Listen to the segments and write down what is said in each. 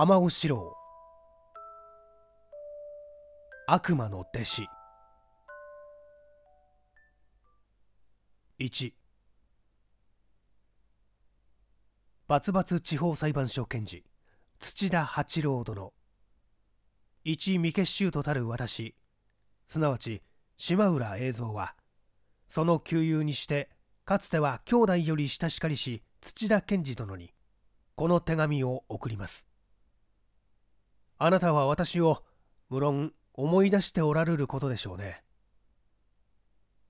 浜尾四郎悪魔の弟子1バツバツ地方裁判所検事土田八郎殿一未決衆とたる私すなわち島浦栄三はその旧友にしてかつては兄弟より親しかりし土田検事殿にこの手紙を送りますあなたは私を無論思い出しておられることでしょうね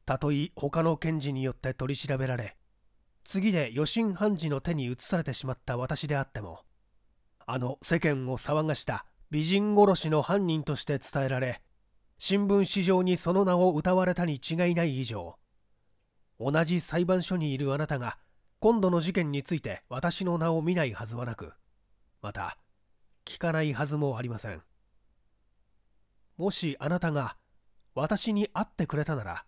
たとえ他の検事によって取り調べられ次で余震判事の手に移されてしまった私であってもあの世間を騒がした美人殺しの犯人として伝えられ新聞紙上にその名を謳われたに違いない以上同じ裁判所にいるあなたが今度の事件について私の名を見ないはずはなくまた聞かないはずもありませんもしあなたが私に会ってくれたなら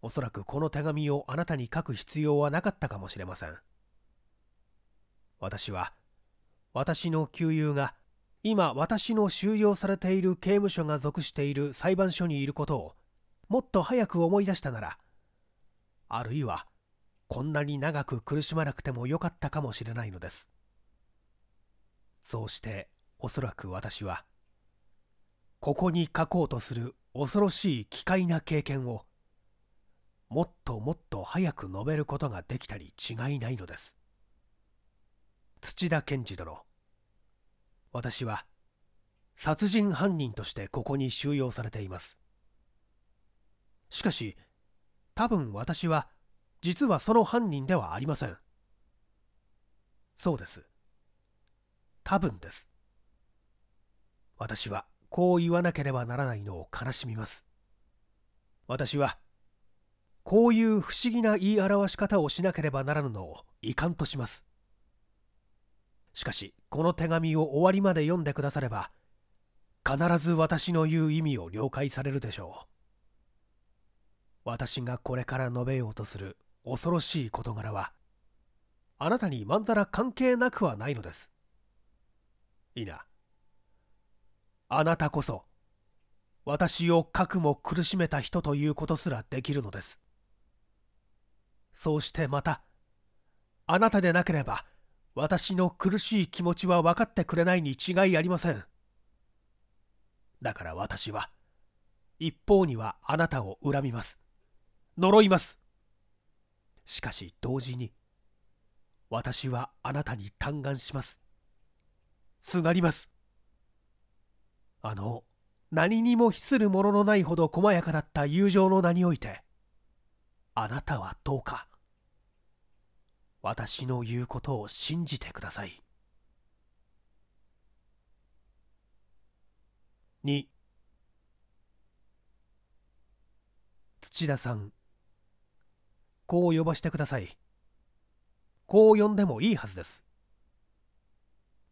おそらくこの手紙をあなたに書く必要はなかったかもしれません私は私の旧友が今私の収容されている刑務所が属している裁判所にいることをもっと早く思い出したならあるいはこんなに長く苦しまなくてもよかったかもしれないのですそうしておそらく私はここに書こうとする恐ろしい奇怪な経験をもっともっと早く述べることができたり違いないのです土田健二殿私は殺人犯人としてここに収容されていますしかし多分私は実はその犯人ではありませんそうです多分です。私はこう言わなければならないのを悲しみます。私はこういう不思議な言い表し方をしなければならぬのを遺憾とします。しかしこの手紙を終わりまで読んでくだされば必ず私の言う意味を了解されるでしょう。私がこれから述べようとする恐ろしい事柄はあなたにまんざら関係なくはないのです。いいな。あなたこそ、私をかくも苦しめた人ということすらできるのです。そうしてまた、あなたでなければ、私の苦しい気持ちは分かってくれないに違いありません。だから私は、一方にはあなたを恨みます。呪います。しかし同時に、私はあなたに嘆願します。すがりますあの何にも比するもののないほど細やかだった友情の名においてあなたはどうか私の言うことを信じてください2土田さんこう呼ばしてくださいこう呼んでもいいはずです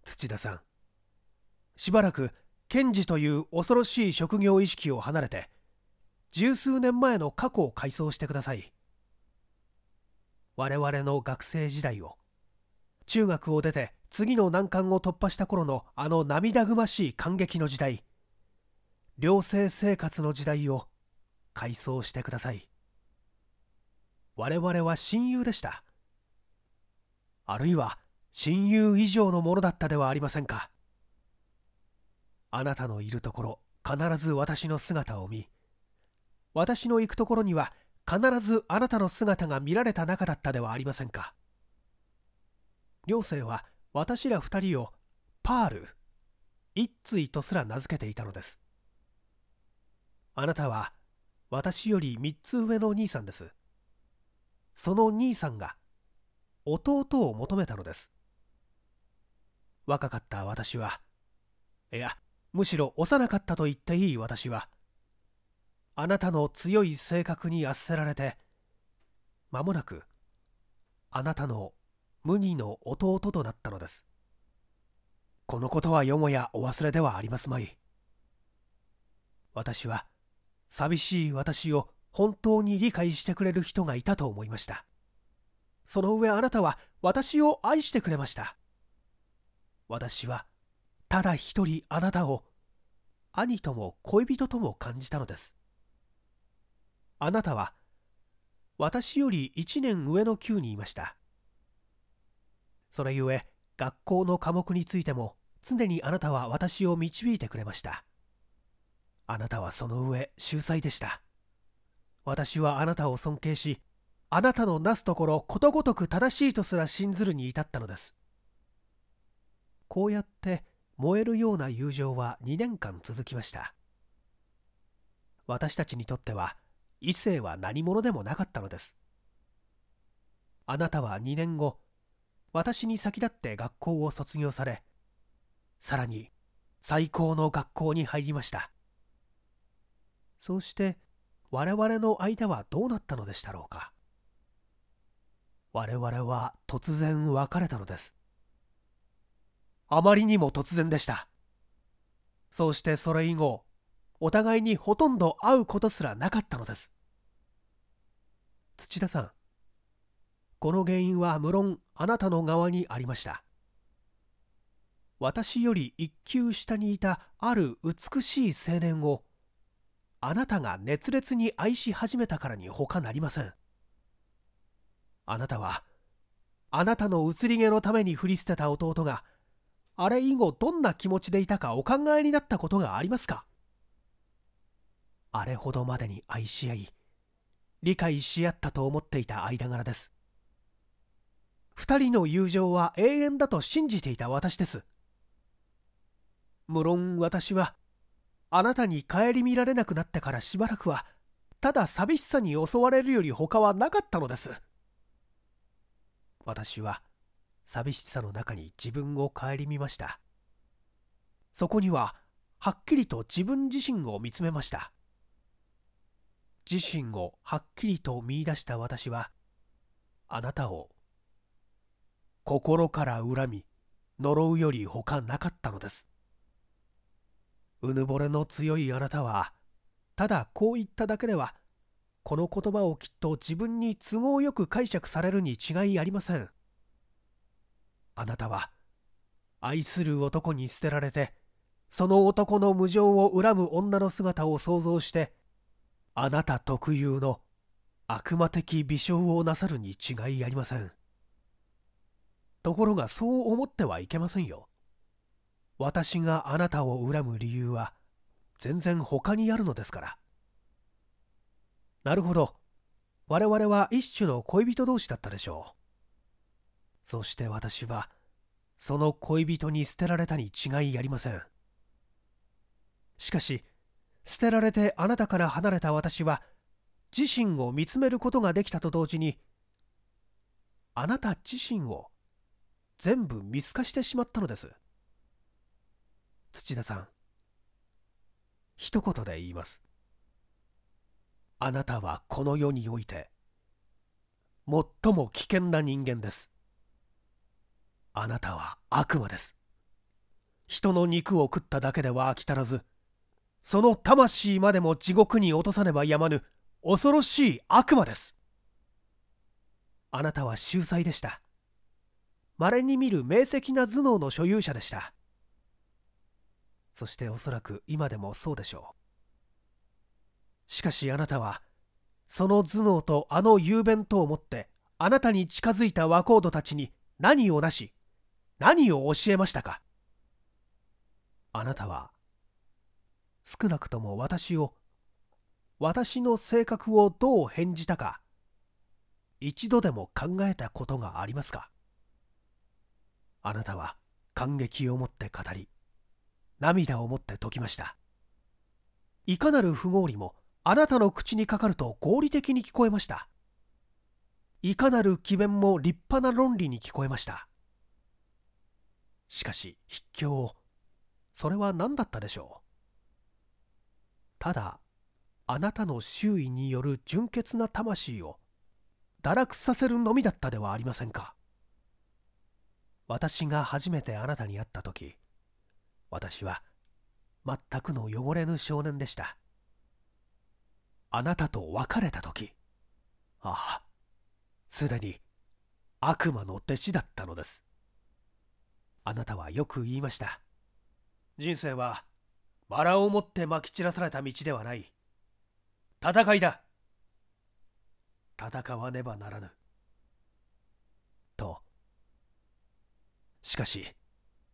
土田さんしばらく検事という恐ろしい職業意識を離れて十数年前の過去を回想してください我々の学生時代を中学を出て次の難関を突破した頃のあの涙ぐましい感激の時代寮生生活の時代を回想してください我々は親友でしたあるいは親友以上のものだったではありませんかあなたのいるところ必ず私の姿を見私の行くところには必ずあなたの姿が見られた中だったではありませんか両生は私ら2人をパール一対とすら名付けていたのですあなたは私より3つ上のお兄さんですその兄さんが弟を求めたのです若かった私はいやむしろ幼かったと言っていい私はあなたの強い性格に圧せられて間もなくあなたの無二の弟となったのですこのことはよもやお忘れではありますまい私は寂しい私を本当に理解してくれる人がいたと思いましたその上あなたは私を愛してくれました私はただ一人あなたを兄とも恋人とも感じたのですあなたは私より1年上の級にいましたそれゆえ学校の科目についても常にあなたは私を導いてくれましたあなたはその上秀才でした私はあなたを尊敬しあなたのなすところことごとく正しいとすら信ずるに至ったのですこうやって燃えるような友情は2年間続きました私たちにとっては異性は何者でもなかったのですあなたは2年後私に先立って学校を卒業されさらに最高の学校に入りましたそうして我々の間はどうなったのでしたろうか我々は突然別れたのですあまりにも突然でしたそうしてそれ以後お互いにほとんど会うことすらなかったのです土田さんこの原因は無論あなたの側にありました私より一級下にいたある美しい青年をあなたが熱烈に愛し始めたからに他なりませんあなたはあなたの移り毛のために振り捨てた弟があれ以後どんな気持ちでいたかお考えになったことがありますかあれほどまでに愛し合い理解し合ったと思っていた間柄です2人の友情は永遠だと信じていた私です無論私はあなたに顧みられなくなってからしばらくはただ寂しさに襲われるより他はなかったのです私は寂しさの中に自分を顧みましたそこにははっきりと自分自身を見つめました自身をはっきりと見いだした私はあなたを心から恨み呪うより他なかったのですうぬぼれの強いあなたはただこう言っただけではこの言葉をきっと自分に都合よく解釈されるに違いありませんあなたは愛する男に捨てられてその男の無情を恨む女の姿を想像してあなた特有の悪魔的微笑をなさるに違いありませんところがそう思ってはいけませんよ私があなたを恨む理由は全然他にあるのですからなるほど我々は一種の恋人同士だったでしょうそして私はその恋人に捨てられたに違いありませんしかし捨てられてあなたから離れた私は自身を見つめることができたと同時にあなた自身を全部見透かしてしまったのです土田さん一言で言いますあなたはこの世において最も危険な人間ですあなたは悪魔です人の肉を食っただけでは飽き足らずその魂までも地獄に落とさねばやまぬ恐ろしい悪魔ですあなたは秀才でした稀に見る明晰な頭脳の所有者でしたそしておそらく今でもそうでしょうしかしあなたはその頭脳とあの雄弁とをもってあなたに近づいた若人たちに何をなし何を教えましたかあなたは少なくとも私を私の性格をどう返じたか一度でも考えたことがありますかあなたは感激をもって語り涙をもって解きましたいかなる不合理もあなたの口にかかると合理的に聞こえましたいかなる詭弁も立派な論理に聞こえましたしかし筆境それは何だったでしょうただあなたの周囲による純潔な魂を堕落させるのみだったではありませんか私が初めてあなたに会った時私は全くの汚れぬ少年でしたあなたと別れた時ああすでに悪魔の弟子だったのですあなたはよく言いました。人生はバラを持ってまき散らされた道ではない。戦いだ戦わねばならぬ。と。しかし、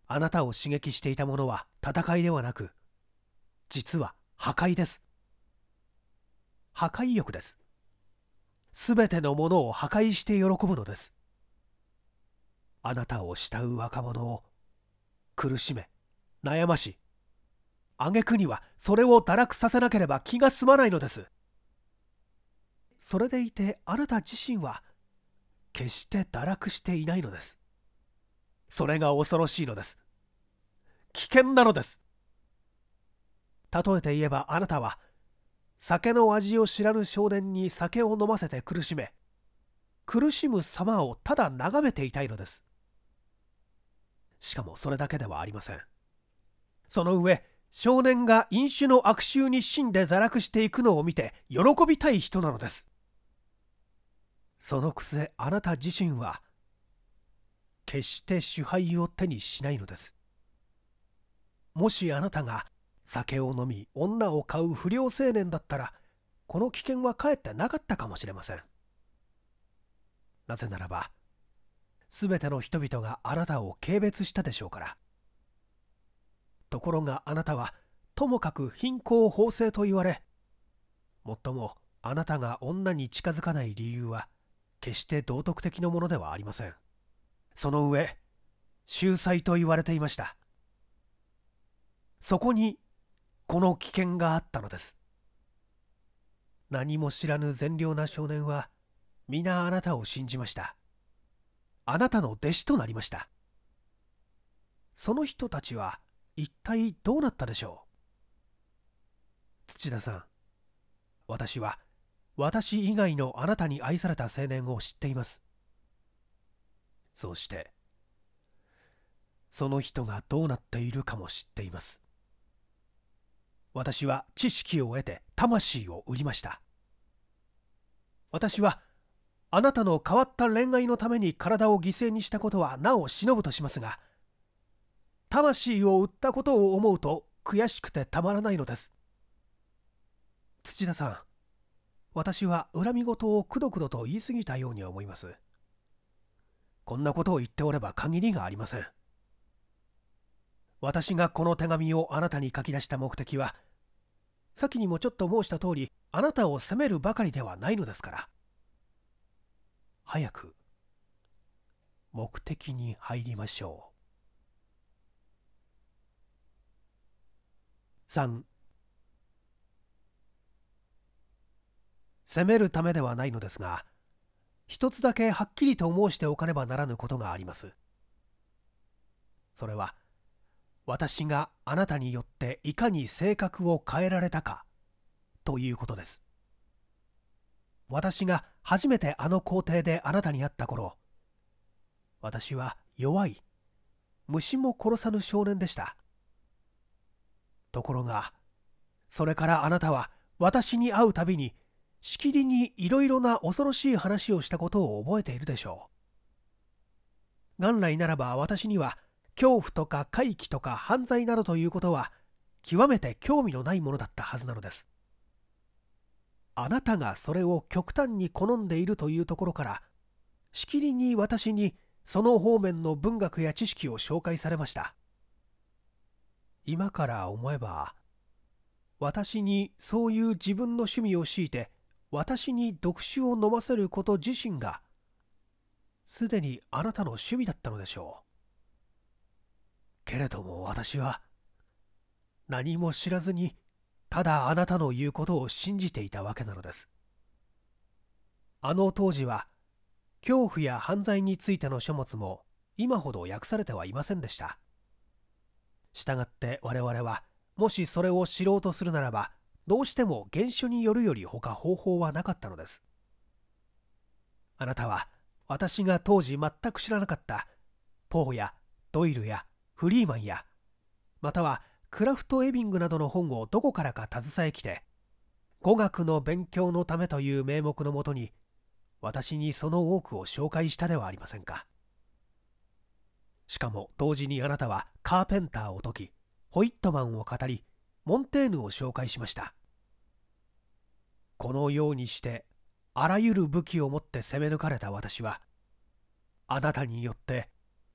あなたを刺激していたものは戦いではなく、実は破壊です。破壊欲です。すべてのものを破壊して喜ぶのです。あなたを慕う若者を苦しめ悩まし挙句にはそれを堕落させなければ気が済まないのですそれでいてあなた自身は決して堕落していないのですそれが恐ろしいのです危険なのです例えて言えばあなたは酒の味を知らぬ少年に酒を飲ませて苦しめ苦しむ様をただ眺めていたいのですしかもそれだけではありませんその上少年が飲酒の悪臭に死んで堕落していくのを見て喜びたい人なのですそのくせあなた自身は決して主敗を手にしないのですもしあなたが酒を飲み女を買う不良青年だったらこの危険はかえってなかったかもしれませんなぜならば全ての人々があなたを軽蔑したでしょうからところがあなたはともかく貧困法制と言われもっともあなたが女に近づかない理由は決して道徳的なものではありませんその上秀才と言われていましたそこにこの危険があったのです何も知らぬ善良な少年は皆あなたを信じましたあなたの弟子となりましたその人たちは一体どうなったでしょう土田さん私は私以外のあなたに愛された青年を知っていますそしてその人がどうなっているかも知っています私は知識を得て魂を売りました私はあなたの変わった恋愛のために体を犠牲にしたことはなお忍ぶとしますが魂を売ったことを思うと悔しくてたまらないのです土田さん私は恨み事をくどくどと言い過ぎたように思いますこんなことを言っておれば限りがありません私がこの手紙をあなたに書き出した目的は先にもちょっと申した通りあなたを責めるばかりではないのですから早く目的に入りましょう3責めるためではないのですが一つだけはっきりと申しておかねばならぬことがありますそれは私があなたによっていかに性格を変えられたかということです私が初めてあの校庭であなたに会った頃私は弱い虫も殺さぬ少年でしたところがそれからあなたは私に会うたびにしきりにいろいろな恐ろしい話をしたことを覚えているでしょう元来ならば私には恐怖とか怪奇とか犯罪などということは極めて興味のないものだったはずなのですあなたがそれを極端に好んでいるというところからしきりに私にその方面の文学や知識を紹介されました今から思えば私にそういう自分の趣味を強いて私に読書を飲ませること自身がすでにあなたの趣味だったのでしょうけれども私は何も知らずにただあなたの言うことを信じていたわけなのですあの当時は恐怖や犯罪についての書物も今ほど訳されてはいませんでしたしたがって我々はもしそれを知ろうとするならばどうしても原書によるより他方法はなかったのですあなたは私が当時全く知らなかったポーやドイルやフリーマンやまたはクラフト・エビングなどの本をどこからか携えきて語学の勉強のためという名目のもとに私にその多くを紹介したではありませんかしかも同時にあなたはカーペンターを解きホイットマンを語りモンテーヌを紹介しましたこのようにしてあらゆる武器を持って攻め抜かれた私はあなたによって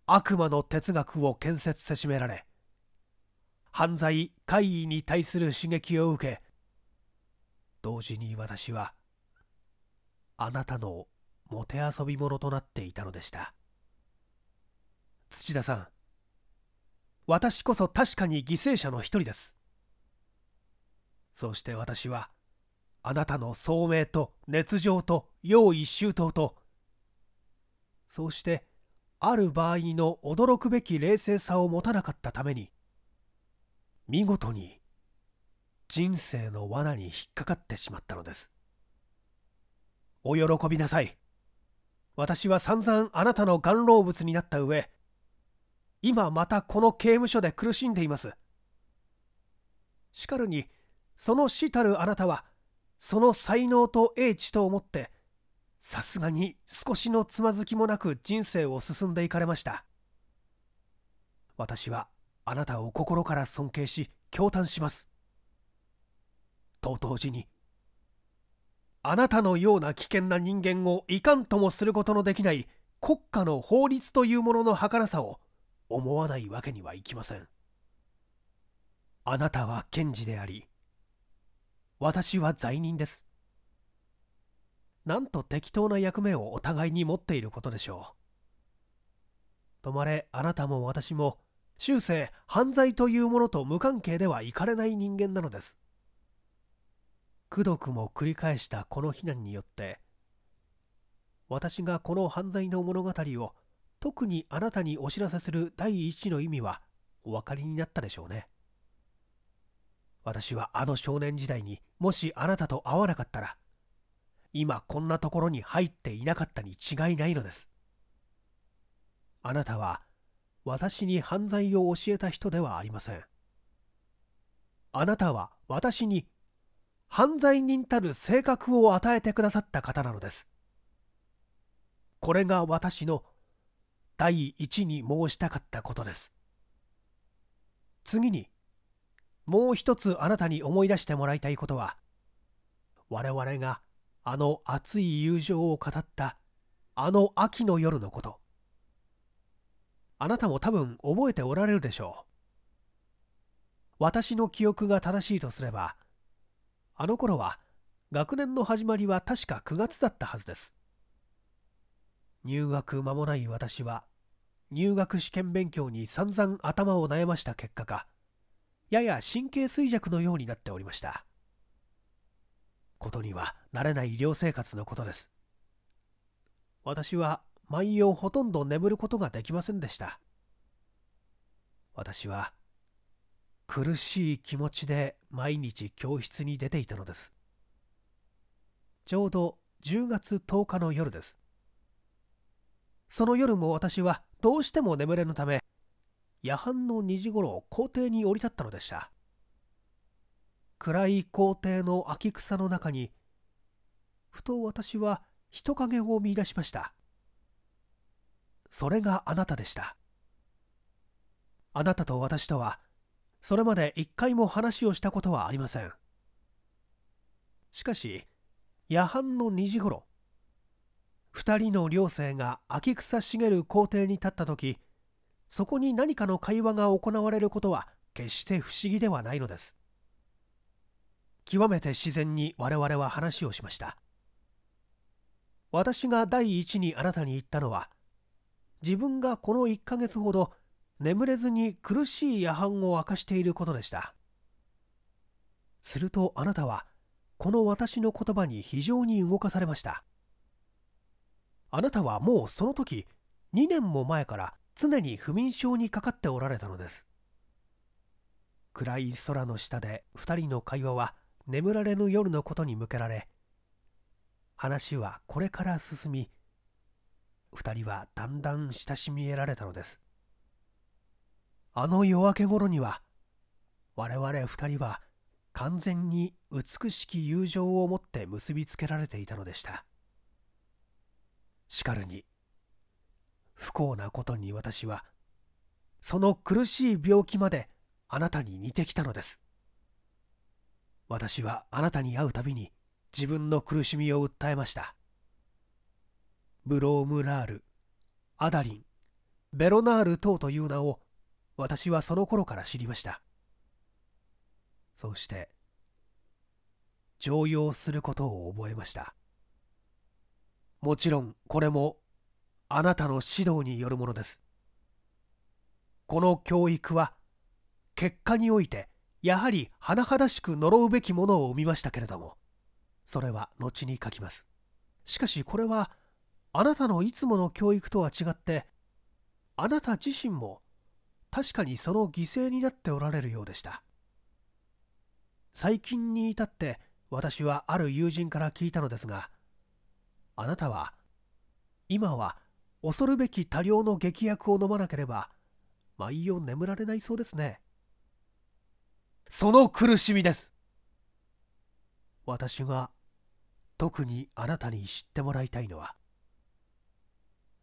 悪魔の哲学を建設せしめられ犯罪、怪異に対する刺激を受け、同時に私は、あなたのもてあそび者となっていたのでした。土田さん、私こそ確かに犠牲者の一人です。そして私は、あなたの聡明と熱情と用意周到と、そうして、ある場合の驚くべき冷静さを持たなかったために、見事に人生の罠に引っかかってしまったのですお喜びなさい私は散々あなたの眼老物になった上今またこの刑務所で苦しんでいますしかるにその死たるあなたはその才能と英知と思ってさすがに少しのつまずきもなく人生を進んでいかれました私はあなたを心から尊敬し驚嘆しますと同時にあなたのような危険な人間をいかんともすることのできない国家の法律というものの儚さを思わないわけにはいきませんあなたは検事であり私は罪人ですなんと適当な役目をお互いに持っていることでしょう止まれあなたも私も終生犯罪というものと無関係ではいかれない人間なのです功徳も繰り返したこの非難によって私がこの犯罪の物語を特にあなたにお知らせする第一の意味はお分かりになったでしょうね私はあの少年時代にもしあなたと会わなかったら今こんなところに入っていなかったに違いないのですあなたは私に犯罪を教えた人ではありません。あなたは私に犯罪人たる性格を与えてくださった方なのです。これが私の第一に申したかったことです。次に、もう一つあなたに思い出してもらいたいことは、我々があの熱い友情を語ったあの秋の夜のこと。あなたも多分覚えておられるでしょう。私の記憶が正しいとすれば、あの頃は学年の始まりは確か9月だったはずです。入学間もない私は、入学試験勉強に散々頭を悩ました結果か、やや神経衰弱のようになっておりました。ことには慣れない医療生活のことです。私は毎夜ほとんど眠ることができませんでした私は苦しい気持ちで毎日教室に出ていたのですちょうど10月10日の夜ですその夜も私はどうしても眠れぬため夜半の2時ごろ校庭に降り立ったのでした暗い校庭の秋草の中にふと私は人影を見出しましたそれがあなたでしたあなたと私とはそれまで一回も話をしたことはありませんしかし夜半の2時頃2人の寮生が秋草茂る校庭に立った時そこに何かの会話が行われることは決して不思議ではないのです極めて自然に我々は話をしました私が第一にあなたに言ったのは自分がこの1ヶ月ほど眠れずに苦しい夜半を明かしていることでしたするとあなたはこの私の言葉に非常に動かされましたあなたはもうその時2年も前から常に不眠症にかかっておられたのです暗い空の下で2人の会話は眠られぬ夜のことに向けられ話はこれから進み二人はだんだん親しみ得られたのです。あの夜明け頃には、我々二人は完全に美しき友情をもって結びつけられていたのでした。しかるに、不幸なことに私は、その苦しい病気まであなたに似てきたのです。私はあなたに会うたびに自分の苦しみを訴えました。ブロームラールアダリンベロナール等という名を私はその頃から知りましたそして常用することを覚えましたもちろんこれもあなたの指導によるものですこの教育は結果においてやはり甚だしく呪うべきものを生みましたけれどもそれは後に書きますしかしこれはあなたのいつもの教育とは違ってあなた自身も確かにその犠牲になっておられるようでした最近に至って私はある友人から聞いたのですがあなたは今は恐るべき多量の劇薬を飲まなければ毎夜眠られないそうですねその苦しみです私が特にあなたに知ってもらいたいのは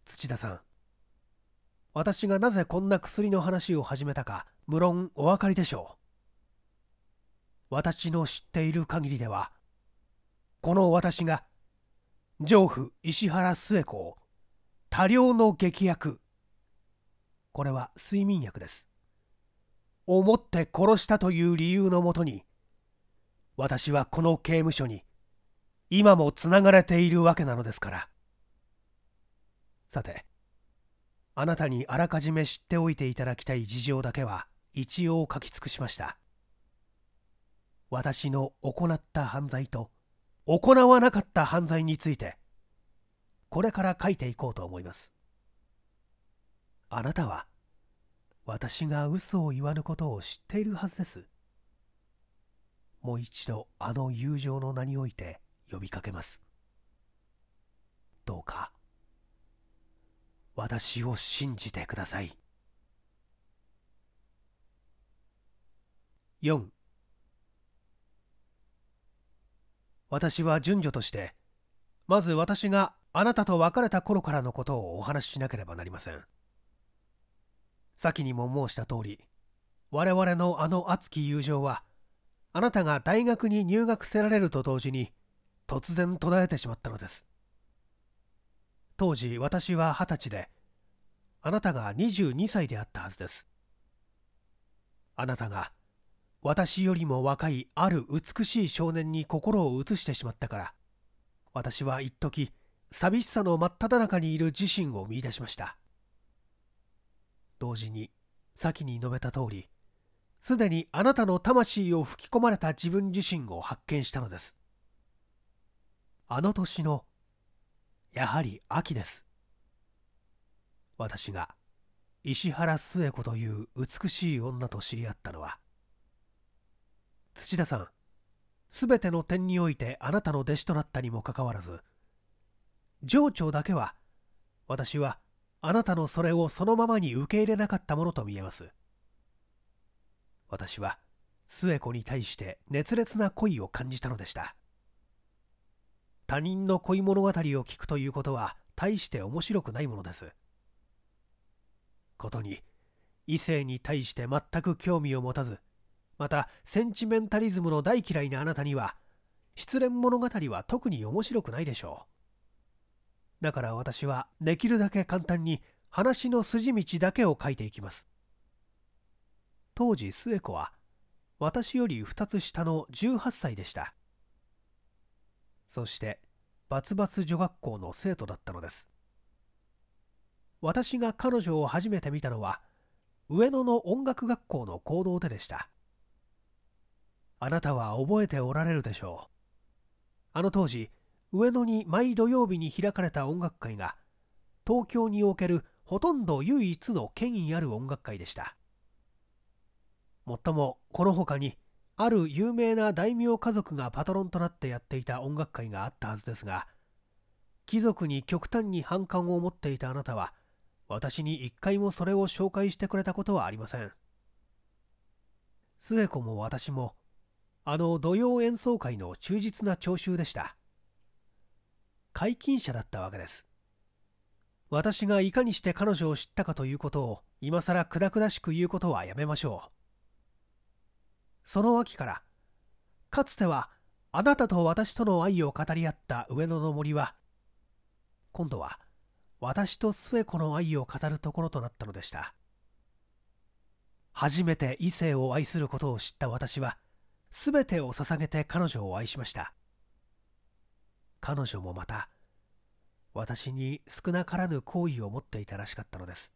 土田さん私がなぜこんな薬の話を始めたか無論お分かりでしょう私の知っている限りではこの私が上夫石原寿恵子を多量の劇薬これは睡眠薬です思って殺したという理由のもとに私はこの刑務所に今もつながれているわけなのですから。さてあなたにあらかじめ知っておいていただきたい事情だけは一応書き尽くしました私の行った犯罪と行わなかった犯罪についてこれから書いていこうと思いますあなたは私が嘘を言わぬことを知っているはずですもう一度あの友情の名において呼びかけますどうか私を信じてください4私は順序としてまず私があなたと別れた頃からのことをお話ししなければなりません先にも申した通り我々のあの熱き友情はあなたが大学に入学せられると同時に突然途絶えてしまったのです当時私は二十歳であなたが22歳であったはずですあなたが私よりも若いある美しい少年に心を移してしまったから私は一時寂しさの真っ只中にいる自身を見いだしました同時に先に述べた通りすでにあなたの魂を吹き込まれた自分自身を発見したのですあの年のやはり秋です私が石原末子という美しい女と知り合ったのは土田さんすべての点においてあなたの弟子となったにもかかわらず情緒だけは私はあなたのそれをそのままに受け入れなかったものと見えます私は末子に対して熱烈な恋を感じたのでした他人の恋物語を聞くということは大して面白くないものですことに異性に対して全く興味を持たずまたセンチメンタリズムの大嫌いなあなたには失恋物語は特に面白くないでしょうだから私はできるだけ簡単に話の筋道だけを書いていきます当時末子は私より2つ下の18歳でしたそしてバツバツ女学校の生徒だったのです私が彼女を初めて見たのは上野の音楽学校の行動ででしたあなたは覚えておられるでしょうあの当時上野に毎土曜日に開かれた音楽会が東京におけるほとんど唯一の権威ある音楽会でしたもっともこの他にある有名な大名家族がパトロンとなってやっていた音楽会があったはずですが貴族に極端に反感を持っていたあなたは私に一回もそれを紹介してくれたことはありません末子も私もあの土曜演奏会の忠実な聴衆でした解禁者だったわけです私がいかにして彼女を知ったかということを今更くだくだしく言うことはやめましょうその秋からかつてはあなたと私との愛を語り合った上野の森は今度は私と末子の愛を語るところとなったのでした初めて異性を愛することを知った私は全てを捧げて彼女を愛しました彼女もまた私に少なからぬ好意を持っていたらしかったのです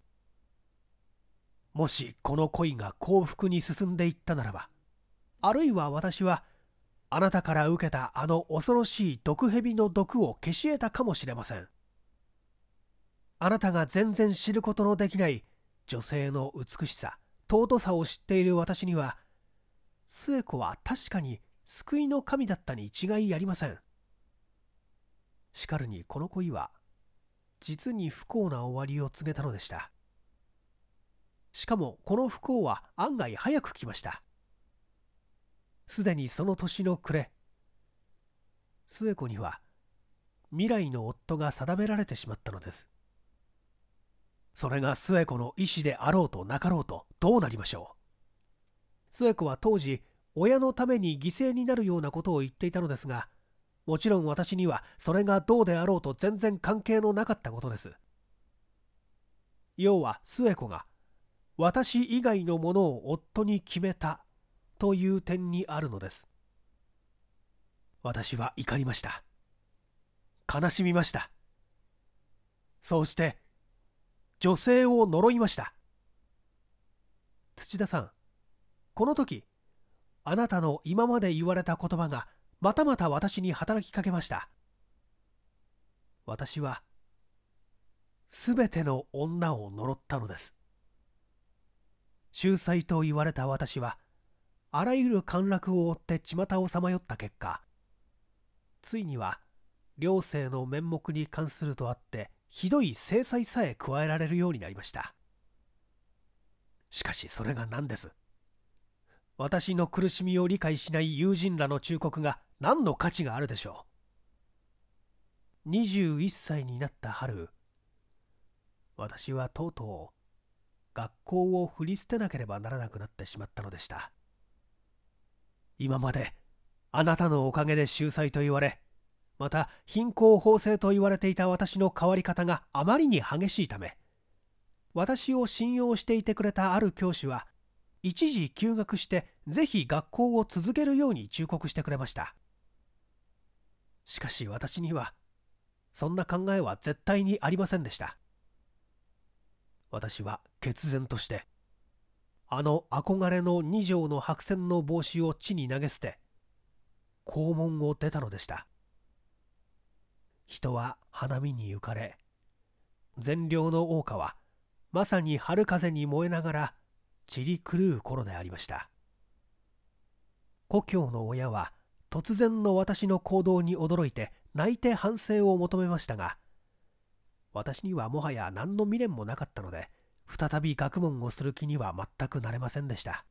もしこの恋が幸福に進んでいったならばあるいは私はあなたから受けたあの恐ろしい毒蛇の毒を消し得たかもしれませんあなたが全然知ることのできない女性の美しさ尊さを知っている私には末子は確かに救いの神だったに違いありませんしかるにこの恋は実に不幸な終わりを告げたのでしたしかもこの不幸は案外早く来ましたすでにその年の暮れ末子には未来の夫が定められてしまったのですそれが末子の意思であろうとなかろうとどうなりましょう末子は当時親のために犠牲になるようなことを言っていたのですがもちろん私にはそれがどうであろうと全然関係のなかったことです要は末子が私以外のものを夫に決めたという点にあるのです私は怒りました悲しみましたそうして女性を呪いました土田さんこの時あなたの今まで言われた言葉がまたまた私に働きかけました私は全ての女を呪ったのです秀才と言われた私はあらゆる陥落を追って巷をさまよった結果ついには両生の面目に関するとあってひどい制裁さえ加えられるようになりましたしかしそれが何です私の苦しみを理解しない友人らの忠告が何の価値があるでしょう21歳になった春私はとうとう学校を振り捨てなければならなくなってしまったのでした今まであなたのおかげで秀才と言われまた貧困法制と言われていた私の変わり方があまりに激しいため私を信用していてくれたある教師は一時休学してぜひ学校を続けるように忠告してくれましたしかし私にはそんな考えは絶対にありませんでした私は決然としてあの憧れの二条の白線の帽子を地に投げ捨て校門を出たのでした人は花見に浮かれ善良の桜花はまさに春風に燃えながら散り狂う頃でありました故郷の親は突然の私の行動に驚いて泣いて反省を求めましたが私にはもはや何の未練もなかったので再び学問をする気には全くなれませんでした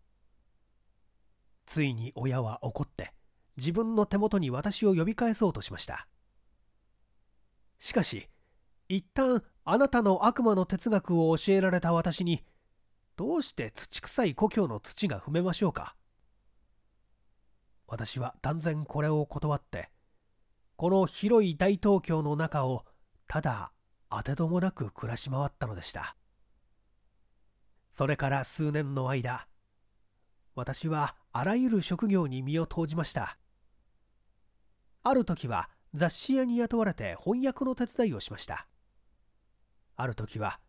ついに親は怒って自分の手元に私を呼び返そうとしましたしかし一旦あなたの悪魔の哲学を教えられた私にどうして土臭い故郷の土が踏めましょうか私は断然これを断ってこの広い大東京の中をただ当てどもなく暮らし回ったのでした。それから数年の間私はあらゆる職業に身を投じましたある時は雑誌屋に雇われて翻訳の手伝いをしましたある時は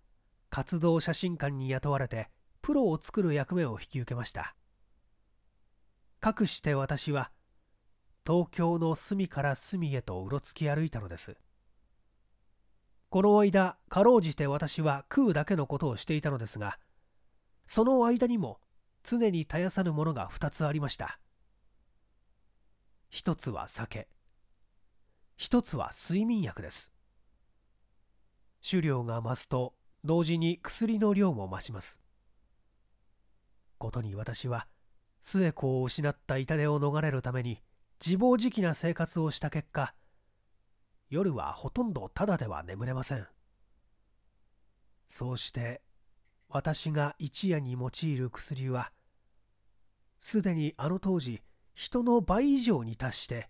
活動写真館に雇われてプロを作る役目を引き受けましたかくして私は東京の隅から隅へとうろつき歩いたのですこの間かろうじて私は食うだけのことをしていたのですがその間にも常に絶やさぬものが2つありました1つは酒1つは睡眠薬です酒量が増すと同時に薬の量も増しますことに私は末子を失った痛手を逃れるために自暴自棄な生活をした結果夜はほとんどただでは眠れませんそうして私が一夜に用いる薬はすでにあの当時人の倍以上に達して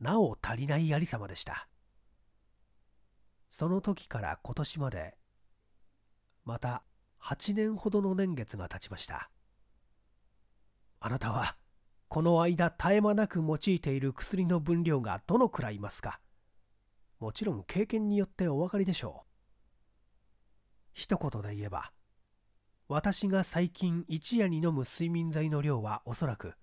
なお足りないありさまでしたその時から今年までまた8年ほどの年月が経ちましたあなたはこの間絶え間なく用いている薬の分量がどのくらいいますかもちろん経験によってお分かりでしょう一言で言えば私が最近一夜に飲む睡眠剤の量はおそらく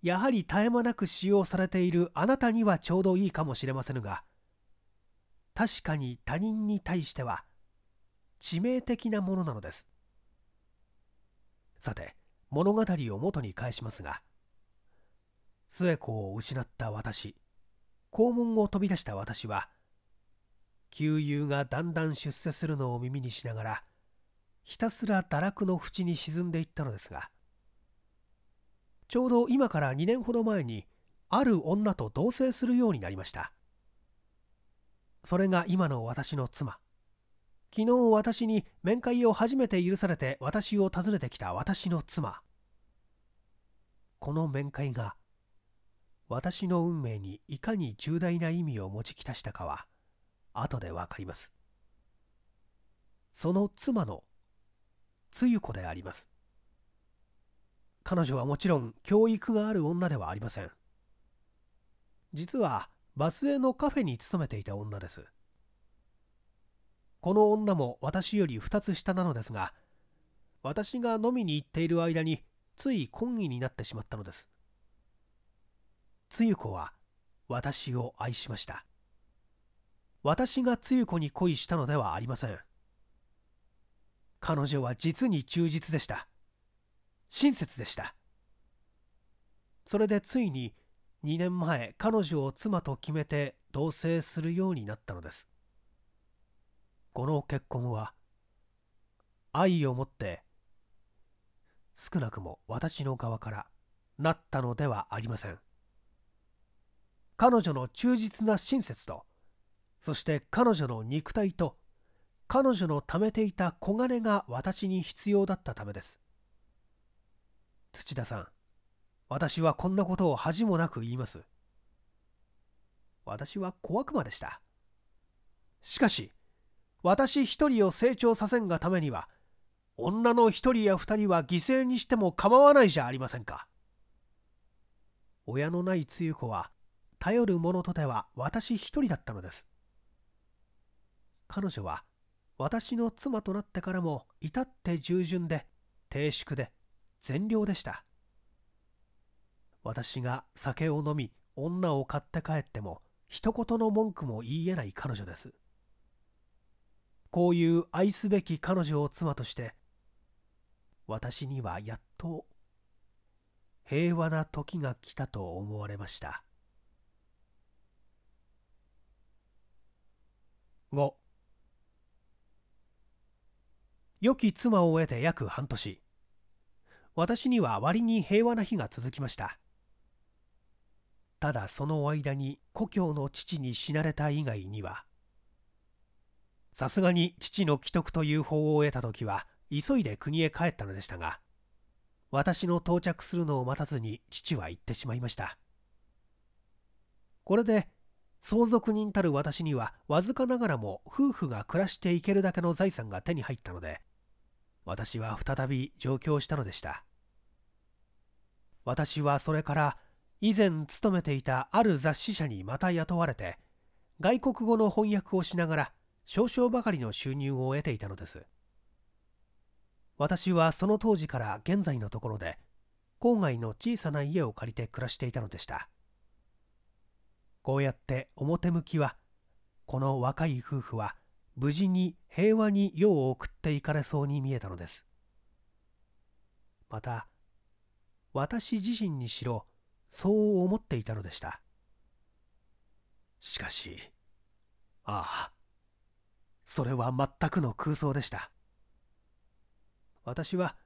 やはり絶え間なく使用されているあなたにはちょうどいいかもしれませんが確かに他人に対しては致命的なものなのですさて物語を元に返しますが末子を失った私校門を飛び出した私は旧友がだんだん出世するのを耳にしながらひたすら堕落の淵に沈んでいったのですがちょうど今から2年ほど前にある女と同棲するようになりましたそれが今の私の妻昨日私に面会を初めて許されて私を訪ねてきた私の妻この面会が私の運命にいかに重大な意味を持ちきたしたかは後でわかりますその妻のつゆ子であります彼女はもちろん教育がある女ではありません実はバスへのカフェに勤めていた女ですこの女も私より2つ下なのですが私が飲みに行っている間につい懇意になってしまったのですつゆ子は私を愛しました私がつゆ子に恋したのではありません彼女は実に忠実でした。親切でした。それでついに2年前彼女を妻と決めて同棲するようになったのです。この結婚は愛をもって少なくも私の側からなったのではありません。彼女の忠実な親切とそして彼女の肉体と彼女の貯めていた小金が私に必要だったためです。土田さん、私はこんなことを恥もなく言います。私は小悪魔でした。しかし、私一人を成長させんがためには、女の一人や二人は犠牲にしても構わないじゃありませんか。親のないつゆ子は、頼る者とては私一人だったのです。彼女は、私の妻となってからも至って従順で低粛で善良でした私が酒を飲み女を買って帰っても一言の文句も言い得ない彼女ですこういう愛すべき彼女を妻として私にはやっと平和な時が来たと思われました5良き妻を得て約半年私には割に平和な日が続きましたただその間に故郷の父に死なれた以外にはさすがに父の既得という法を得た時は急いで国へ帰ったのでしたが私の到着するのを待たずに父は行ってしまいましたこれで相続人たる私にはわずかながらも夫婦が暮らしていけるだけの財産が手に入ったので私は再び上京したのでした私はそれから以前勤めていたある雑誌社にまた雇われて外国語の翻訳をしながら少々ばかりの収入を得ていたのです私はその当時から現在のところで郊外の小さな家を借りて暮らしていたのでしたこうやって表向きはこの若い夫婦は無事に平和に世を送っていかれそうに見えたのですまた私自身にしろそう思っていたのでしたしかしああそれは全くの空想でした私は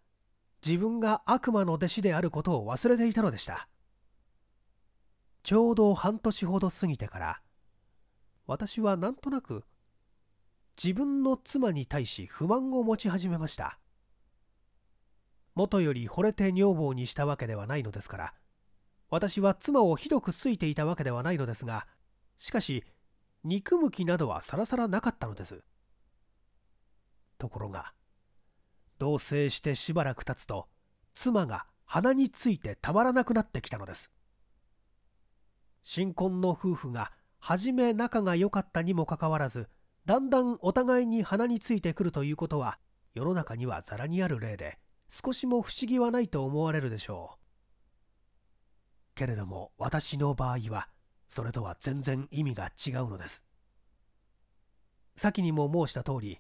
自分が悪魔の弟子であることを忘れていたのでしたちょうど半年ほど過ぎてから私はなんとなく自分の妻に対し不満を持ち始めました元より惚れて女房にしたわけではないのですから私は妻をひどく好いていたわけではないのですがしかし憎む気などはさらさらなかったのですところが同棲してしばらく経つと妻が鼻についてたまらなくなってきたのです新婚の夫婦が初め仲が良かったにもかかわらずだんだんお互いに鼻についてくるということは世の中にはざらにある例で少しも不思議はないと思われるでしょうけれども私の場合はそれとは全然意味が違うのです先にも申した通り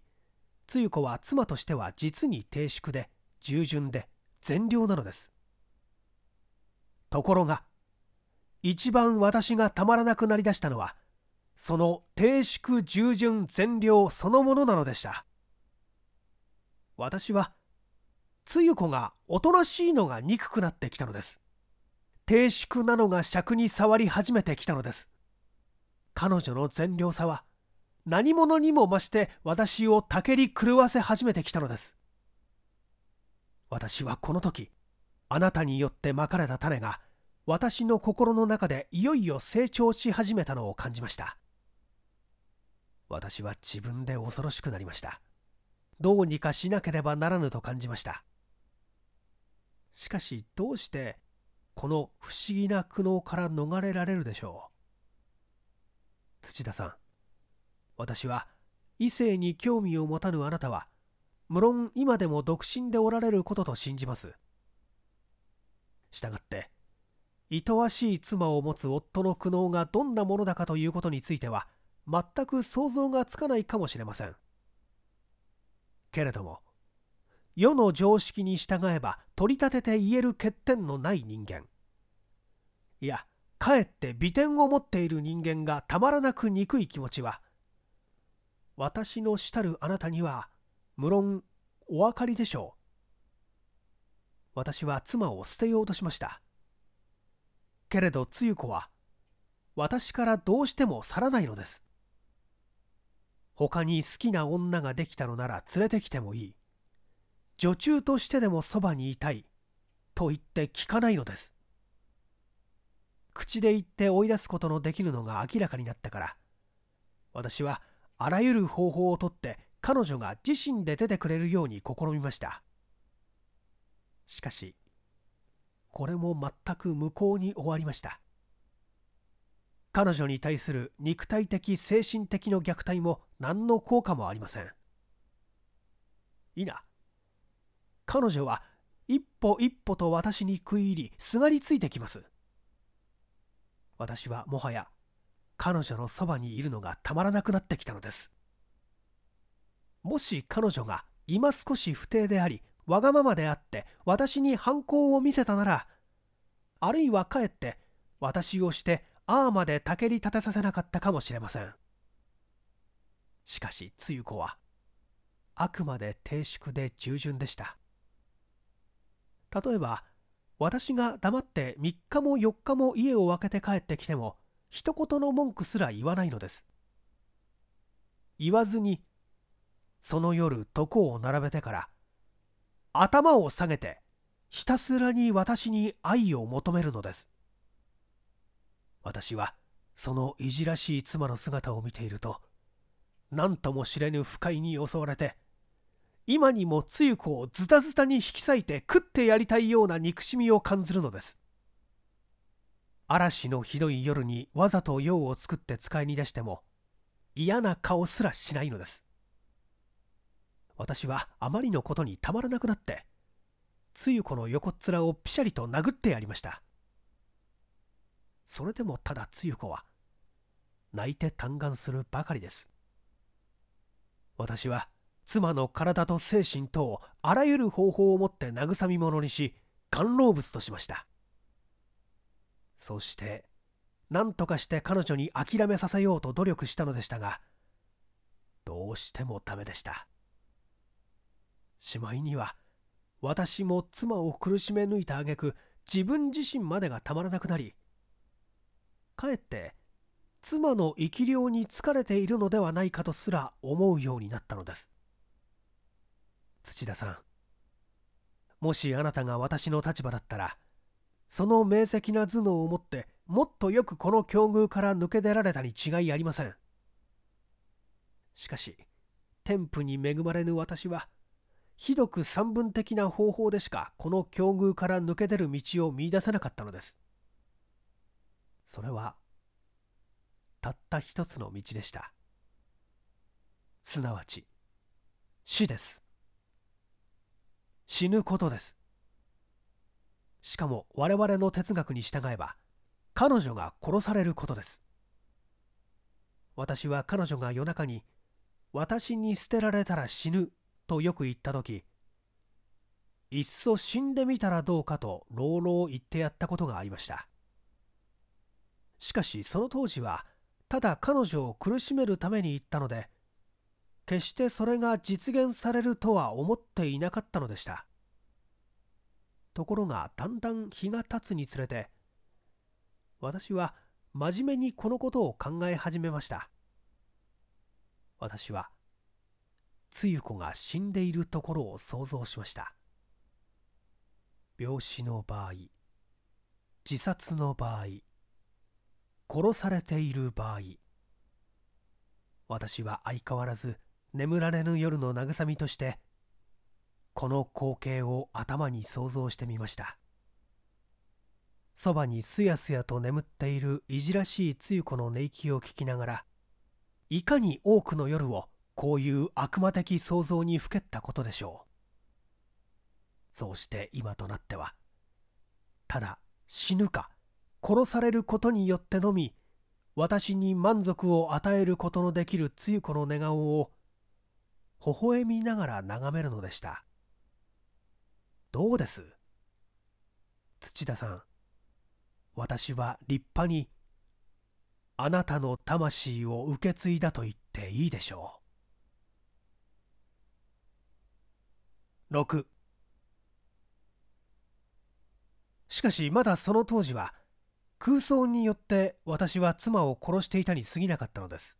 つゆ子は妻としては実に低粛で従順で善良なのですところが一番私がたまらなくなりだしたのはその低粛従順善良そのものなのでした私はつゆ子がおとなしいのが憎くなってきたのです低粛なのが尺に触り始めてきたのです彼女の善良さは何者にも増して私をたけり狂わせ始めてきたのです私はこの時あなたによってまかれた種が私の心の中でいよいよ成長し始めたのを感じました私は自分で恐ろしくなりましたどうにかしなければならぬと感じましたしかしどうしてこの不思議な苦悩から逃れられるでしょう土田さん私は異性に興味を持たぬあなたは無論今でも独身でおられることと信じますしたがっていとわしい妻を持つ夫の苦悩がどんなものだかということについては全く想像がつかないかもしれませんけれども世の常識に従えば取り立てて言える欠点のない人間いやかえって美点を持っている人間がたまらなく憎い気持ちは私のしたるあなたには無論お分かりでしょう私は妻を捨てようとしましたけれど露子は私からどうしても去らないのです他に好きな女ができたのなら連れてきてもいい。女中としてでもそばにいたい。と言って聞かないのです。口で言って追い出すことのできるのが明らかになったから、私はあらゆる方法をとって彼女が自身で出てくれるように試みました。しかし、これも全く無効に終わりました。彼女に対する肉体的精神的の虐待も何の効果もありませんいいな彼女は一歩一歩と私に食い入りすがりついてきます私はもはや彼女のそばにいるのがたまらなくなってきたのですもし彼女が今少し不定でありわがままであって私に反抗を見せたならあるいはかえって私をしてああまで竹に立てさせなかったかもしれませんしかし露子はあくまで低粛で従順でした例えば私が黙って3日も4日も家を空けて帰ってきても一言の文句すら言わないのです言わずにその夜床を並べてから頭を下げてひたすらに私に愛を求めるのです私はそのいじらしい妻の姿を見ていると何とも知れぬ不快に襲われて今にも露子をズタズタに引き裂いて食ってやりたいような憎しみを感じるのです嵐のひどい夜にわざと用を作って使いに出しても嫌な顔すらしないのです私はあまりのことにたまらなくなって露子の横っ面をぴしゃりと殴ってやりましたそれでもただつゆ子は泣いて嘆願するばかりです私は妻の体と精神等をあらゆる方法をもって慰み者にし肝老物としましたそして何とかして彼女に諦めさせようと努力したのでしたがどうしてもダメでしたしまいには私も妻を苦しめ抜いた挙句自分自身までがたまらなくなりかえって妻の生き量に疲れているのではないかとすら思うようになったのです土田さんもしあなたが私の立場だったらその明晰な頭脳を持ってもっとよくこの境遇から抜け出られたに違いありませんしかし天賦に恵まれぬ私はひどく散分的な方法でしかこの境遇から抜け出る道を見いだせなかったのですそれはたった一つの道でしたすなわち死です死ぬことですしかも我々の哲学に従えば彼女が殺されることです私は彼女が夜中に私に捨てられたら死ぬとよく言った時いっそ死んでみたらどうかと朗々言ってやったことがありましたしかしその当時はただ彼女を苦しめるために言ったので決してそれが実現されるとは思っていなかったのでしたところがだんだん日が経つにつれて私は真面目にこのことを考え始めました私はつゆ子が死んでいるところを想像しました病死の場合自殺の場合殺されている場合私は相変わらず眠られぬ夜の慰みとしてこの光景を頭に想像してみましたそばにすやすやと眠っているいじらしい露子の寝息を聞きながらいかに多くの夜をこういう悪魔的想像にふけったことでしょうそうして今となってはただ死ぬか殺されることによってのみ私に満足を与えることのできる露子の寝顔を微笑みながら眺めるのでしたどうです土田さん私は立派にあなたの魂を受け継いだと言っていいでしょう6しかしまだその当時は空想によって私は妻を殺していたに過ぎなかったのです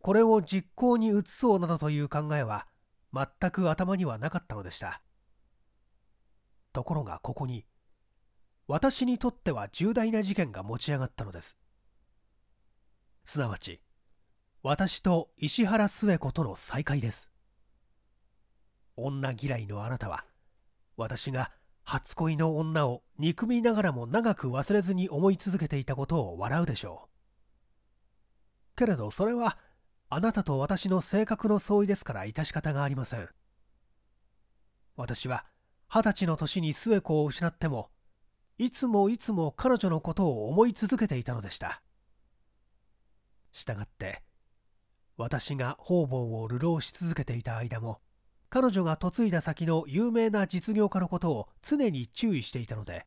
これを実行に移そうなどという考えは全く頭にはなかったのでしたところがここに私にとっては重大な事件が持ち上がったのですすなわち私と石原末子との再会です女嫌いのあなたは私が「初恋の女を憎みながらも長く忘れずに思い続けていたことを笑うでしょうけれどそれはあなたと私の性格の相違ですから致し方がありません私は二十歳の年に末子を失ってもいつもいつも彼女のことを思い続けていたのでしたしたがって私が方々を流浪し続けていた間も彼女が嫁いだ先の有名な実業家のことを常に注意していたので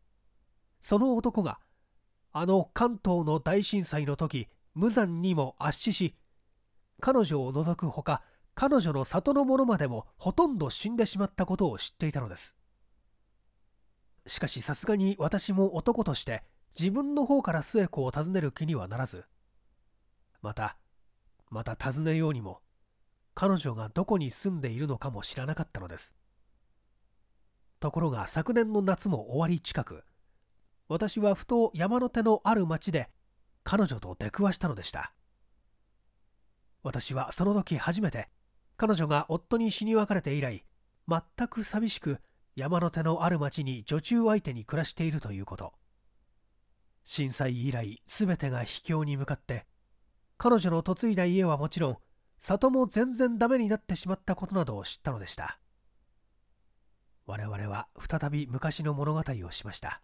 その男があの関東の大震災の時無残にも圧死し彼女を除くほか彼女の里の者までもほとんど死んでしまったことを知っていたのですしかしさすがに私も男として自分の方から末子を訪ねる気にはならずまたまた尋ねようにも彼女がどこに住んでいるのかも知らなかったのですところが昨年の夏も終わり近く私はふと山の手のある町で彼女と出くわしたのでした私はその時初めて彼女が夫に死に別れて以来全く寂しく山の手のある町に女中相手に暮らしているということ震災以来全てが秘境に向かって彼女の嫁いだ家はもちろん里も全然ダメになってしまったことなどを知ったのでした我々は再び昔の物語をしました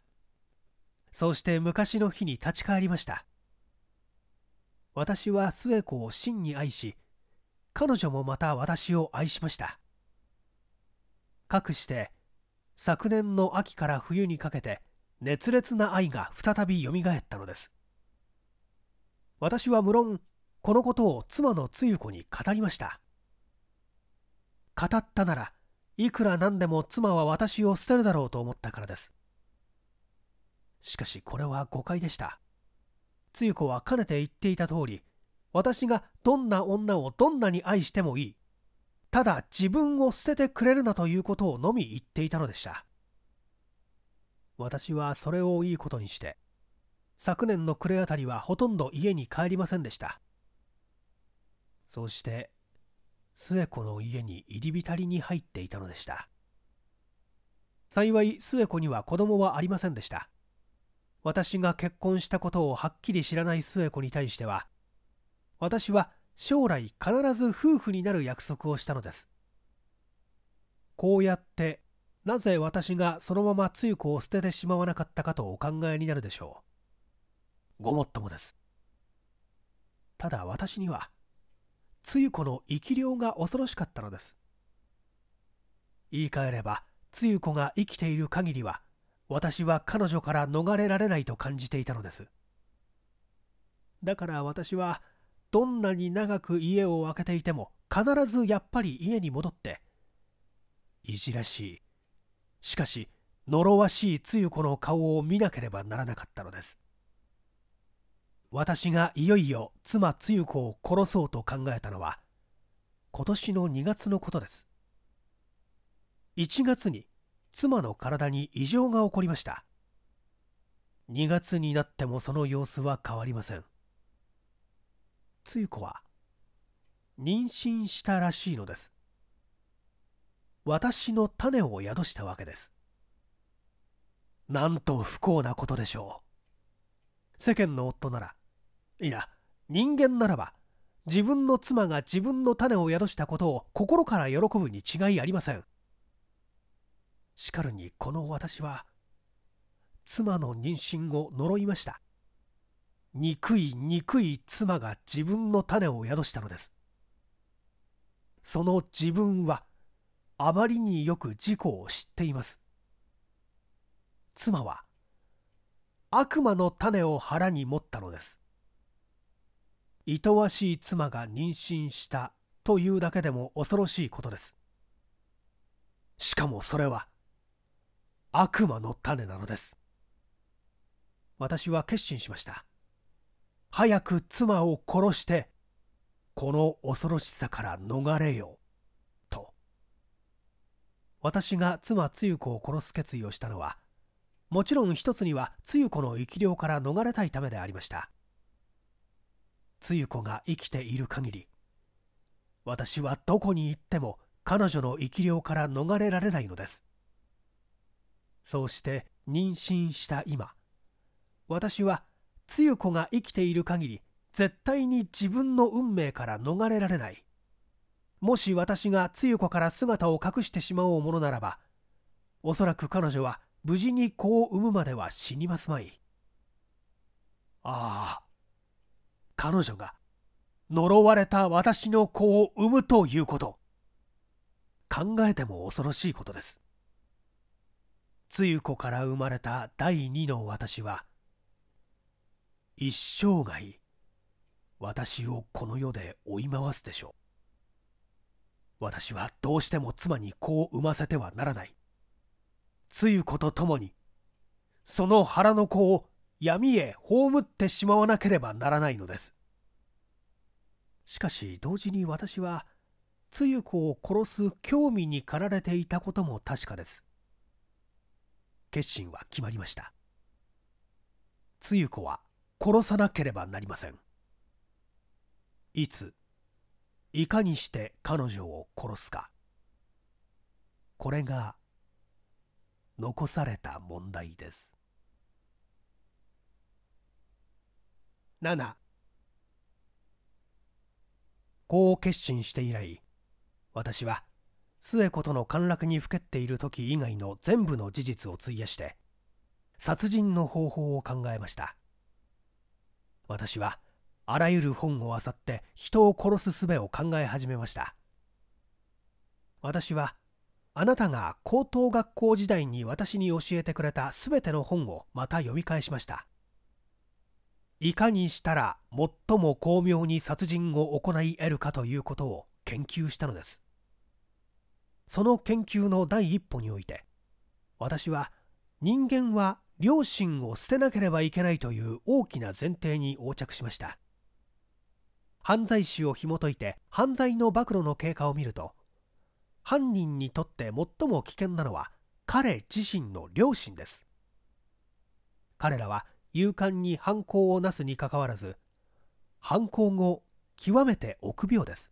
そうして昔の日に立ち返りました私は末子を真に愛し彼女もまた私を愛しましたかくして昨年の秋から冬にかけて熱烈な愛が再びよみがえったのです私は無論このことを妻のつゆ子に語りました語ったならいくら何でも妻は私を捨てるだろうと思ったからですしかしこれは誤解でしたつゆ子はかねて言っていた通り私がどんな女をどんなに愛してもいいただ自分を捨ててくれるなということをのみ言っていたのでした私はそれをいいことにして昨年の暮れあたりはほとんど家に帰りませんでしたそして末子の家に入り浸りに入っていたのでした幸い末子には子供はありませんでした私が結婚したことをはっきり知らない末子に対しては私は将来必ず夫婦になる約束をしたのですこうやってなぜ私がそのままつゆ子を捨ててしまわなかったかとお考えになるでしょうごもっともですただ私にはつゆ子の生き量が恐ろしかったのです言い換えればつゆ子が生きている限りは私は彼女から逃れられないと感じていたのですだから私はどんなに長く家を空けていても必ずやっぱり家に戻っていじらしいしかし呪わしいつゆ子の顔を見なければならなかったのです私がいよいよ妻つゆ子を殺そうと考えたのは今年の2月のことです1月に妻の体に異常が起こりました2月になってもその様子は変わりませんつゆ子は妊娠したらしいのです私の種を宿したわけですなんと不幸なことでしょう世間の夫ならいや人間ならば自分の妻が自分の種を宿したことを心から喜ぶに違いありませんしかるにこの私は妻の妊娠を呪いました憎い憎い妻が自分の種を宿したのですその自分はあまりによく事故を知っています妻は悪魔の種を腹に持ったのですいとわしい妻が妊娠したというだけでも恐ろしいことですしかもそれは悪魔の種なのです私は決心しました早く妻を殺してこの恐ろしさから逃れようと私が妻つゆ子を殺す決意をしたのはもちろん一つにはつゆ子の生き量から逃れたいためでありましたつゆ子が生きている限り私はどこに行っても彼女の生き量から逃れられないのですそうして妊娠した今私はつゆ子が生きている限り絶対に自分の運命から逃れられないもし私がつゆ子から姿を隠してしまおうものならばおそらく彼女は無事に子を産むまでは死にますまいああ彼女が呪われた私の子を産むということ考えても恐ろしいことですつゆ子から生まれた第二の私は一生涯私をこの世で追い回すでしょう私はどうしても妻に子を産ませてはならないつゆ子と共にその腹の子を闇へ葬ってしまわなければならないのですしかし同時に私はつゆ子を殺す興味に駆られていたことも確かです決心は決まりましたつゆ子は殺さなければなりませんいついかにして彼女を殺すかこれが残された問題です7こう決心して以来私は末子との陥落にふけっている時以外の全部の事実を費やして殺人の方法を考えました私はあらゆる本を漁って人を殺す術を考え始めました私はあなたが高等学校時代に私に教えてくれた全ての本をまた読み返しましたいかにしたら最も巧妙に殺人を行い得るかということを研究したのですその研究の第一歩において私は人間は両親を捨てなければいけないという大きな前提に横着しました犯罪史を紐解いて犯罪の暴露の経過を見ると犯人にとって最も危険なのは彼自身の両親です彼らは勇敢に犯行をなすにかかわらず犯行後極めて臆病です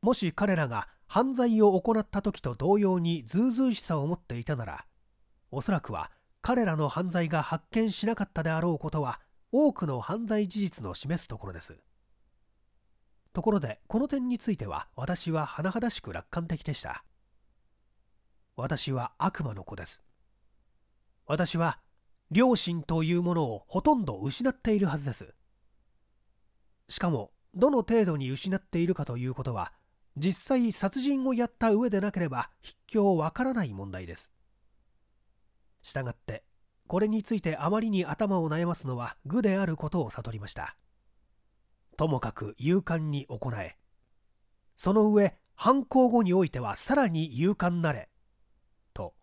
もし彼らが犯罪を行った時と同様にずうずうしさを持っていたならおそらくは彼らの犯罪が発見しなかったであろうことは多くの犯罪事実の示すところですところでこの点については私は甚だしく楽観的でした私は悪魔の子です私は両親というものをほとんど失っているはずですしかもどの程度に失っているかということは実際殺人をやった上でなければ筆記をわからない問題ですしたがってこれについてあまりに頭を悩ますのは愚であることを悟りましたともかく勇敢に行えその上犯行後においてはさらに勇敢なれと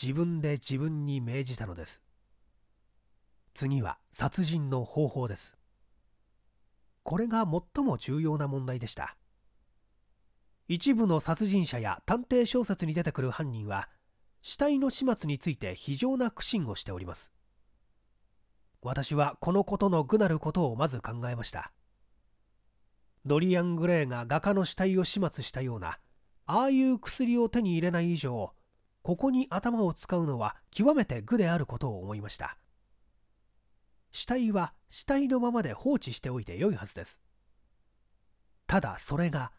自分で自分に命じたのです次は殺人の方法ですこれが最も重要な問題でした一部の殺人者や探偵小説に出てくる犯人は死体の始末について非常な苦心をしております私はこのことの愚なることをまず考えましたドリアン・グレーが画家の死体を始末したようなああいう薬を手に入れない以上ここに頭を使うのは極めて愚であることを思いました死体は死体のままで放置しておいてよいはずです。ただそれが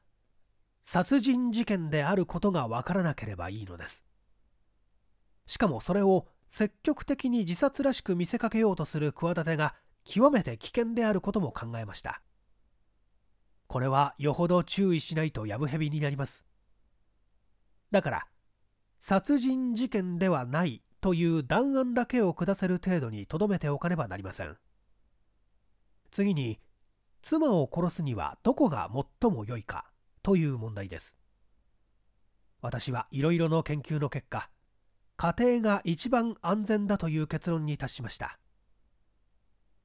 殺人事件であることがわからなければいいのです。しかもそれを積極的に自殺らしく見せかけようとする企てが極めて危険であることも考えました。これはよほど注意しないとやぶへびになります。だから殺人事件ではないという弾案だけを下せる程度にとどめておかねばなりません次に妻を殺すにはどこが最も良いかという問題です私はいろいろの研究の結果家庭が一番安全だという結論に達しました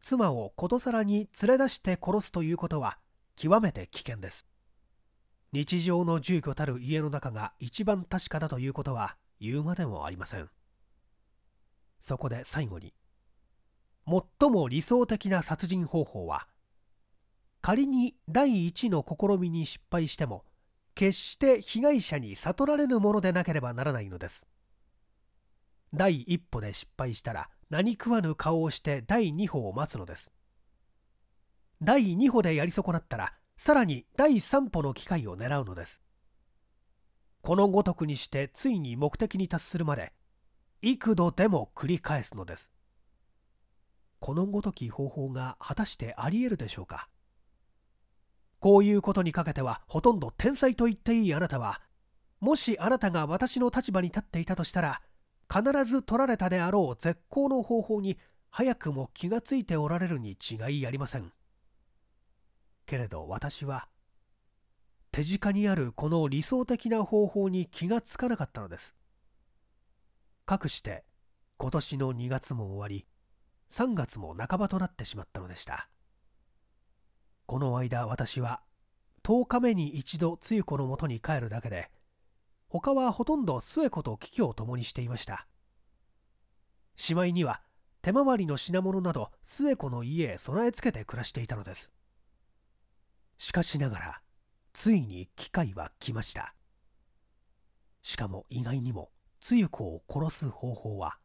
妻をことさらに連れ出して殺すということは極めて危険です日常の住居たる家の中が一番確かだということは言うまでもありませんそこで最後に最も理想的な殺人方法は仮に第一の試みに失敗しても決して被害者に悟られぬものでなければならないのです第一歩で失敗したら何食わぬ顔をして第二歩を待つのです第二歩でやり損なったらさらに第三歩の機会を狙うのですこのごとくにしてついに目的に達するまで幾度でも繰り返すのですこのごとき方法が果たしてありえるでしょうかこういうことにかけてはほとんど天才と言っていいあなたはもしあなたが私の立場に立っていたとしたら必ず取られたであろう絶好の方法に早くも気がついておられるに違いありませんけれど私は手近にあるこの理想的な方法に気がつかなかったのですかくして今年の2月も終わり3月も半ばとなってしまったのでしたこの間私は10日目に一度つ露子のもとに帰るだけで他はほとんど末子と危機を共にしていましたしまいには手回りの品物など末子の家へ備え付けて暮らしていたのですしかしながらついに機会は来ましたしかも意外にもつゆ子を殺す方法は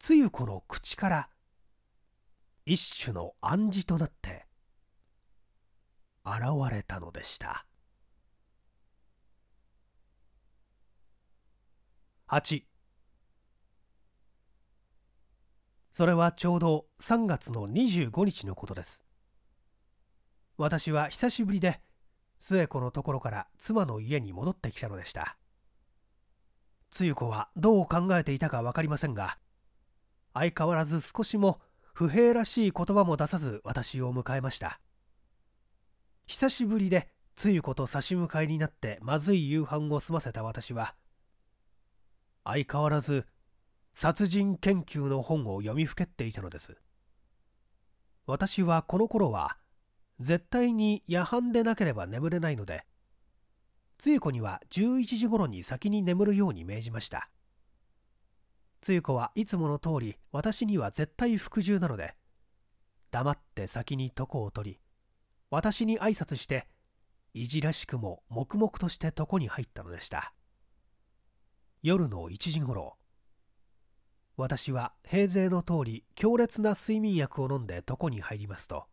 つゆ子の口から一種の暗示となって現れたのでした8それはちょうど3月の25日のことです私は久しぶりで末子のところから妻の家に戻ってきたのでしたつゆ子はどう考えていたか分かりませんが相変わらず少しも不平らしい言葉も出さず私を迎えました久しぶりでつゆ子と差し向かいになってまずい夕飯を済ませた私は相変わらず殺人研究の本を読みふけっていたのです私はこの頃は絶対に夜半でなければ眠れないのでゆ子には11時頃に先に眠るように命じましたゆ子はいつもの通り私には絶対服従なので黙って先に床を取り私に挨拶していじらしくも黙々として床に入ったのでした夜の1時ごろ私は平勢の通り強烈な睡眠薬を飲んで床に入りますと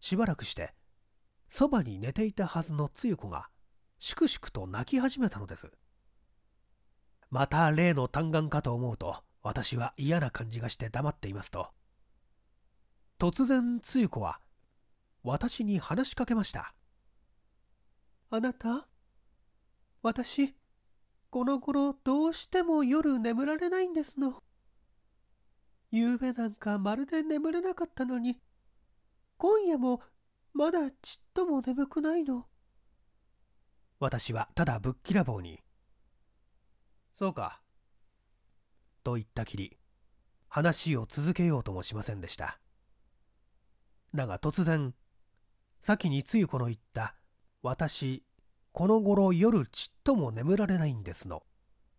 しばらくしてそばに寝ていたはずのつゆ子がしくしくと泣き始めたのですまた例の嘆願かと思うと私は嫌な感じがして黙っていますと突然つゆ子は私に話しかけましたあなた私この頃どうしても夜眠られないんですの昨夜なんかまるで眠れなかったのに今夜もまだちっとも眠くないの。私はただぶっきらぼうに。そうか。と言ったきり、話を続けようともしませんでした。だが突然、先につゆこの言った、私、この頃夜ちっとも眠られないんですの、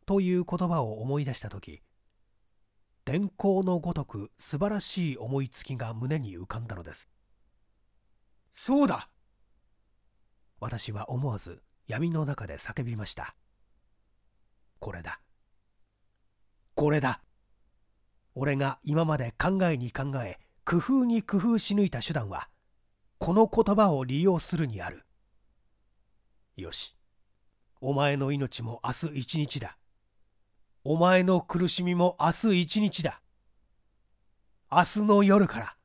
という言葉を思い出した時。電光のごとく素晴らしい思いつきが胸に浮かんだのです。そうだ私は思わず闇の中で叫びましたこれだこれだ俺が今まで考えに考え工夫に工夫し抜いた手段はこの言葉を利用するにあるよしお前の命も明日一日だお前の苦しみも明日一日だ明日の夜から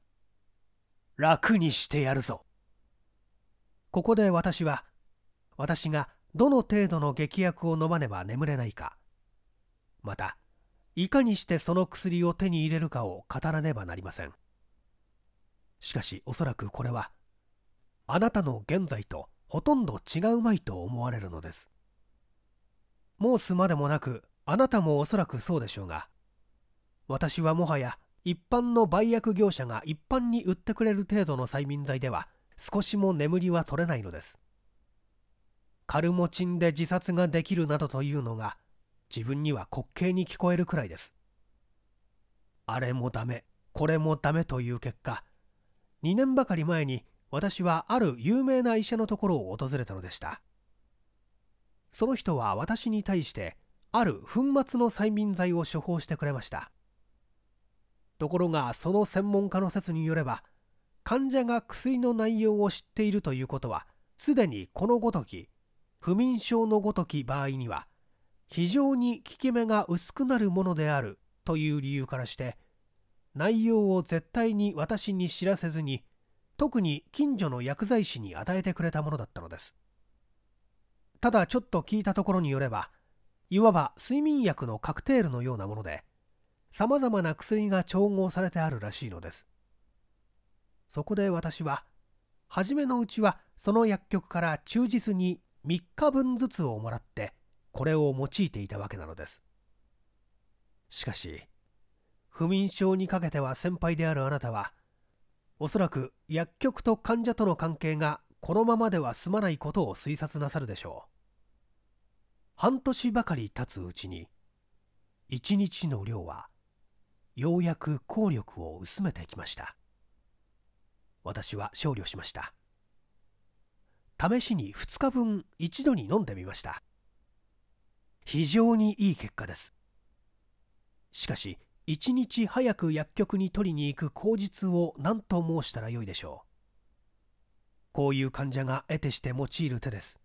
楽にしてやるぞここで私は私がどの程度の劇薬を飲まねば眠れないかまたいかにしてその薬を手に入れるかを語らねばなりませんしかしおそらくこれはあなたの現在とほとんど違うまいと思われるのです申すまでもなくあなたもおそらくそうでしょうが私はもはや一般の売約業者が一般に売ってくれる程度の催眠剤では少しも眠りは取れないのですカルモチンで自殺ができるなどというのが自分には滑稽に聞こえるくらいですあれもダメこれもダメという結果2年ばかり前に私はある有名な医者のところを訪れたのでしたその人は私に対してある粉末の催眠剤を処方してくれましたところがその専門家の説によれば患者が薬の内容を知っているということはすでにこのごとき不眠症のごとき場合には非常に効き目が薄くなるものであるという理由からして内容を絶対に私に知らせずに特に近所の薬剤師に与えてくれたものだったのですただちょっと聞いたところによればいわば睡眠薬のカクテールのようなものでさまざまな薬が調合されてあるらしいのですそこで私は初めのうちはその薬局から忠実に3日分ずつをもらってこれを用いていたわけなのですしかし不眠症にかけては先輩であるあなたはおそらく薬局と患者との関係がこのままでは済まないことを推察なさるでしょう半年ばかり経つうちに1日の量はようやく効力を薄めてきました私は勝慮しました試しに2日分一度に飲んでみました非常にいい結果ですしかし一日早く薬局に取りに行く口実を何と申したらよいでしょうこういう患者が得てして用いる手です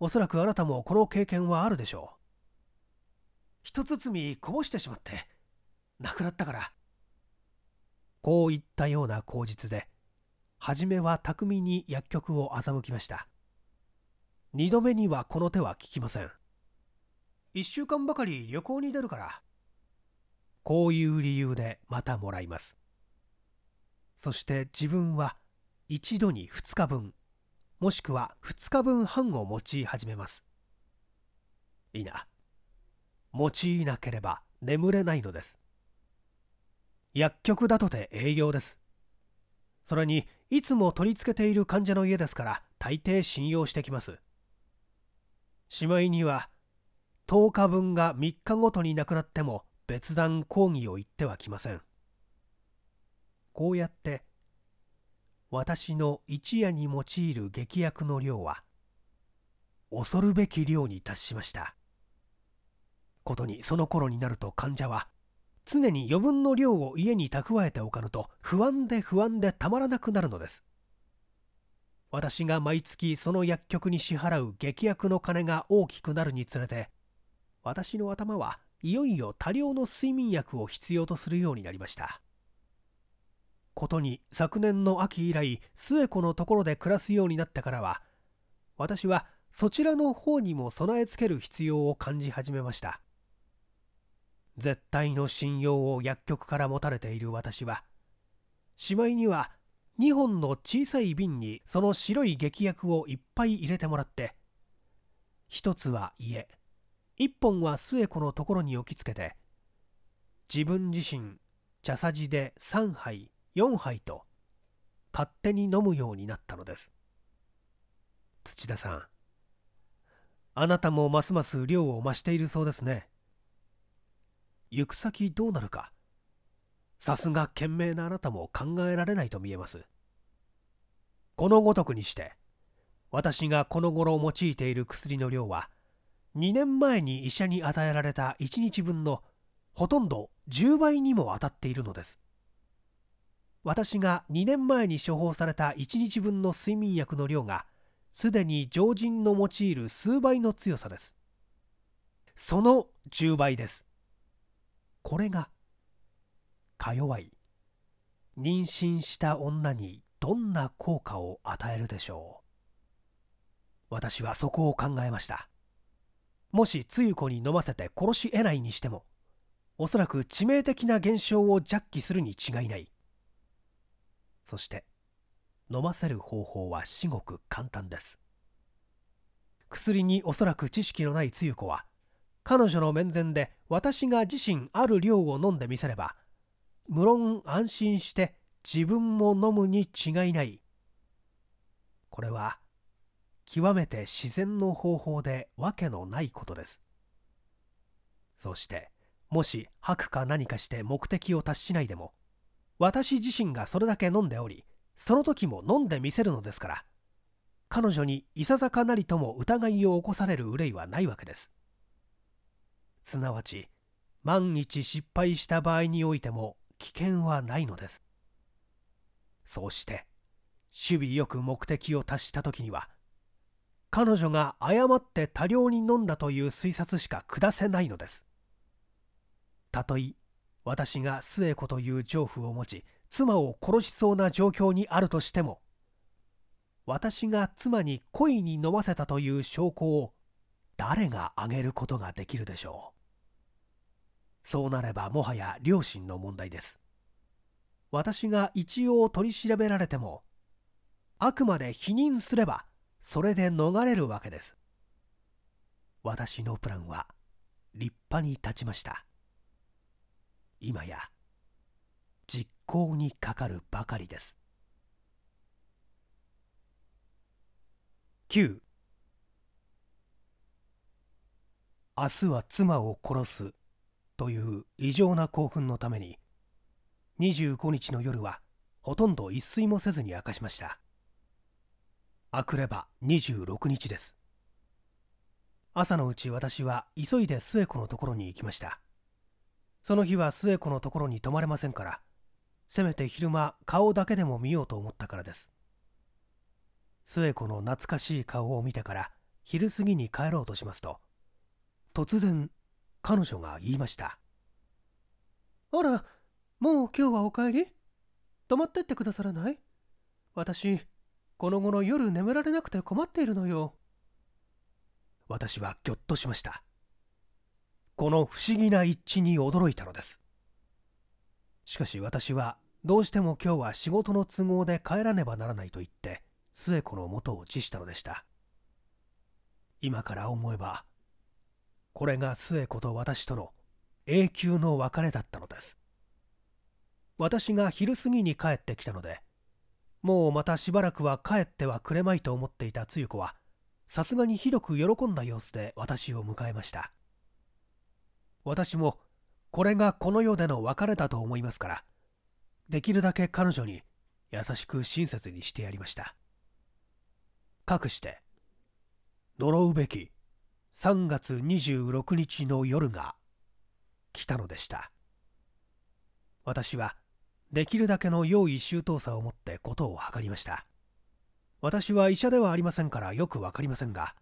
おそらくあなたもこの経験はあるでしょう一包みこぼしてしまって亡くなったからこういったような口実で初めは巧みに薬局を欺きました2度目にはこの手は効きません1週間ばかり旅行に出るからこういう理由でまたもらいますそして自分は一度に2日分もしくは2日分半を用い始めますいいな用いなければ眠れないのです薬局だとて営業ですそれにいつも取り付けている患者の家ですから大抵信用してきますしまいには10日分が3日ごとになくなっても別段抗議を言ってはきませんこうやって私の一夜に用いる劇薬の量は恐るべき量に達しましたことにその頃になると患者は常に余分の量を家に蓄えておかぬと不安で不安でたまらなくなるのです私が毎月その薬局に支払う劇薬の金が大きくなるにつれて私の頭はいよいよ多量の睡眠薬を必要とするようになりましたことに昨年の秋以来末子のところで暮らすようになってからは私はそちらの方にも備え付ける必要を感じ始めました絶対の信用を薬局から持たれている私はしまいには2本の小さい瓶にその白い劇薬をいっぱい入れてもらって1つは家1本は末子のところに置きつけて自分自身茶さじで3杯4杯と勝手に飲むようになったのです土田さんあなたもますます量を増しているそうですね行く先どうなるかさすが賢明なあなたも考えられないと見えますこのごとくにして私がこの頃用いている薬の量は2年前に医者に与えられた1日分のほとんど10倍にも当たっているのです私が2年前に処方された1日分の睡眠薬の量がすでに常人の用いる数倍の強さですその10倍ですこれがか弱い妊娠した女にどんな効果を与えるでしょう私はそこを考えましたもしつゆ子に飲ませて殺し得ないにしてもおそらく致命的な現象を弱気するに違いないそして飲ませる方法は至極簡単です薬におそらく知識のないつゆ子は彼女の面前で私が自身ある量を飲んでみせれば無論安心して自分も飲むに違いないこれは極めて自然の方法で訳のないことですそしてもし吐くか何かして目的を達しないでも私自身がそれだけ飲んでおりその時も飲んでみせるのですから彼女にいささかなりとも疑いを起こされる憂いはないわけですすなわち万一失敗した場合においても危険はないのですそうして守備よく目的を達した時には彼女が誤って多量に飲んだという推察しか下せないのですたとえ私が末子という情婦を持ち妻を殺しそうな状況にあるとしても私が妻に故意に飲ませたという証拠を誰があげることができるでしょうそうなればもはや両親の問題です私が一応取り調べられてもあくまで否認すればそれで逃れるわけです私のプランは立派に立ちました今や実行にかかるばかりです9明日は妻を殺すという異常な興奮のために25日の夜はほとんど一睡もせずに明かしましたあくれば26日です朝のうち私は急いで末子のところに行きましたその日は末子のところに泊まれませんからせめて昼間顔だけでも見ようと思ったからです末子の懐かしい顔を見てから昼過ぎに帰ろうとしますと突然彼女が言いましたあらもう今日はお帰り泊まってってくださらない私この後の夜眠られなくて困っているのよ私はぎょっとしましたこの不思議な一致に驚いたのですしかし私はどうしても今日は仕事の都合で帰らねばならないと言って末子の元を辞したのでした今から思えばこれが末子と私との永久の別れだったのです私が昼過ぎに帰ってきたのでもうまたしばらくは帰ってはくれまいと思っていた露子はさすがにひどく喜んだ様子で私を迎えました私もこれがこの世での別れだと思いますからできるだけ彼女に優しく親切にしてやりましたかくして呪うべき3月26日の夜が来たのでした私はできるだけの用意周到さを持ってことを図りました私は医者ではありませんからよく分かりませんが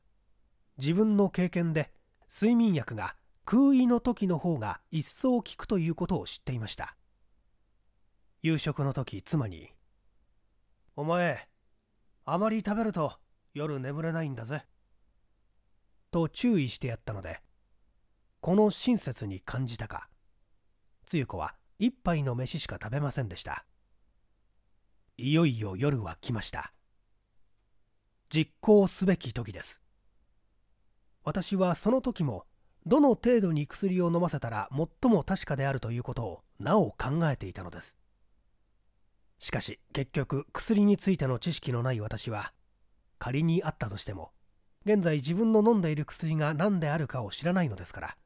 自分の経験で睡眠薬が空胃の時の方が一層効くということを知っていました夕食の時妻に「お前あまり食べると夜眠れないんだぜ」と注意してやったのでこの親切に感じたかつゆ子は一杯の飯しか食べませんでしたいよいよ夜は来ました実行すべき時です私はその時もどの程度に薬を飲ませたら最も確かであるということをなお考えていたのですしかし結局薬についての知識のない私は仮にあったとしても現在自分の飲んでいる薬が何であるかを知らないのですから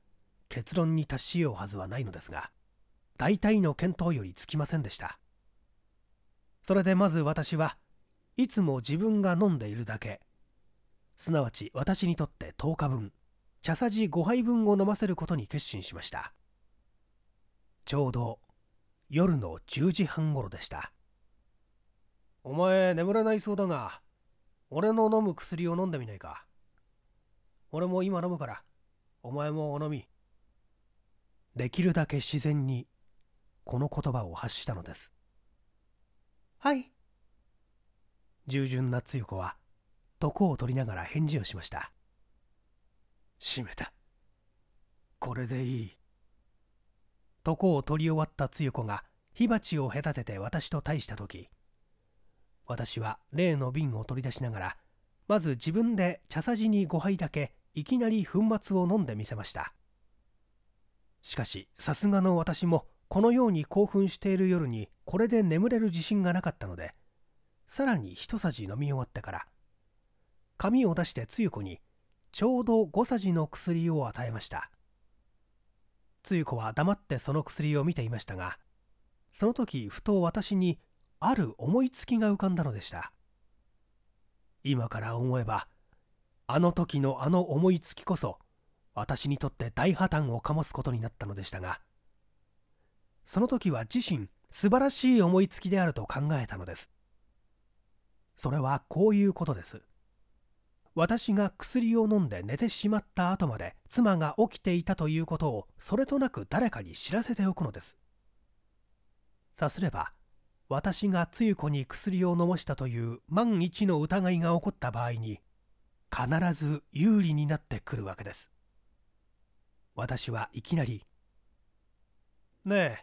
結論に達しようはずはないのですが大体の見当よりつきませんでしたそれでまず私はいつも自分が飲んでいるだけすなわち私にとって10日分茶さじ5杯分を飲ませることに決心しましたちょうど夜の10時半頃でしたお前眠れないそうだが俺の飲む薬を飲んでみないか俺も今飲むから、お前もお飲み。できるだけ自然に、この言葉を発したのです。はい。従順なつゆ子は、床を取りながら返事をしました。閉めた。これでいい。床を取り終わったつゆ子が、火鉢を隔てて私と対した時、私は例の瓶を取り出しながら、まず自分で茶さじに5杯だけいきなり粉末を飲んでみせましたしかしさすがの私もこのように興奮している夜にこれで眠れる自信がなかったのでさらに一さじ飲み終わってから紙を出してつゆ子にちょうど5さじの薬を与えましたつゆ子は黙ってその薬を見ていましたがその時ふと私にある思いつきが浮かんだのでした今から思えばあの時のあの思いつきこそ私にとって大破綻を醸すことになったのでしたがその時は自身素晴らしい思いつきであると考えたのですそれはこういうことです私が薬を飲んで寝てしまった後まで妻が起きていたということをそれとなく誰かに知らせておくのですさすれば私が露子に薬を飲ましたという万一の疑いが起こった場合に必ず有利になってくるわけです。私はいきなり「ねえ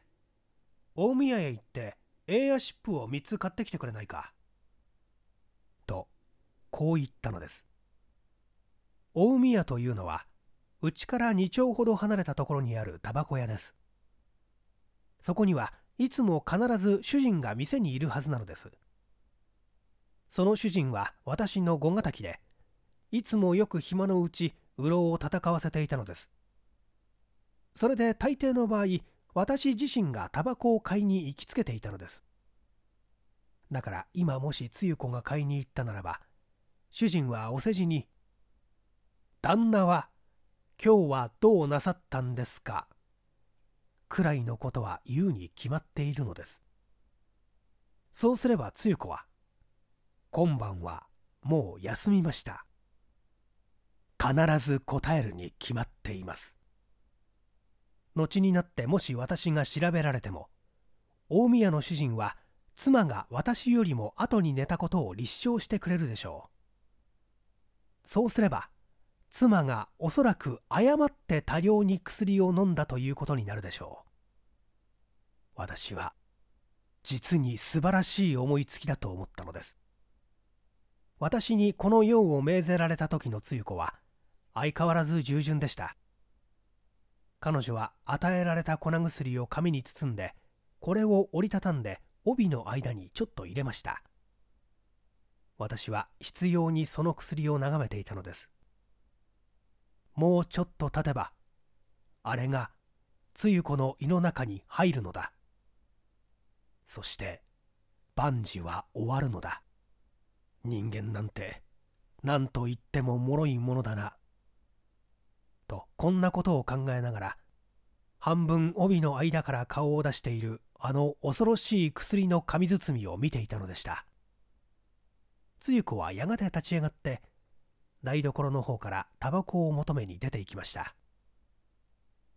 大宮へ行ってエアーシップを3つ買ってきてくれないか」とこう言ったのです。大宮というのはうちから2丁ほど離れたところにあるタバコ屋です。そこにはいつも必ず主人が店にいるはずなのです。その主人は私の5敵でいつもよく暇のうちうろを戦わせていたのですそれで大抵の場合私自身がタバコを買いに行きつけていたのですだから今もしつゆ子が買いに行ったならば主人はお世辞に「旦那は今日はどうなさったんですか?」くらいのことは言うに決まっているのですそうすればつゆ子は「今晩はもう休みました」必ず答えるに決まっています後になってもし私が調べられても大宮の主人は妻が私よりも後に寝たことを立証してくれるでしょうそうすれば妻がおそらく誤って多量に薬を飲んだということになるでしょう私は実に素晴らしい思いつきだと思ったのです私にこの用を命ぜられた時の露子は相変わらず従順でした彼女は与えられた粉薬を紙に包んでこれを折りたたんで帯の間にちょっと入れました私は執拗にその薬を眺めていたのですもうちょっと経てばあれがつゆ子の胃の中に入るのだそして万事は終わるのだ人間なんて何と言っても脆いものだなとこんなことを考えながら半分帯の間から顔を出しているあの恐ろしい薬の紙包みを見ていたのでしたつゆ子はやがて立ち上がって台所の方からタバコを求めに出て行きました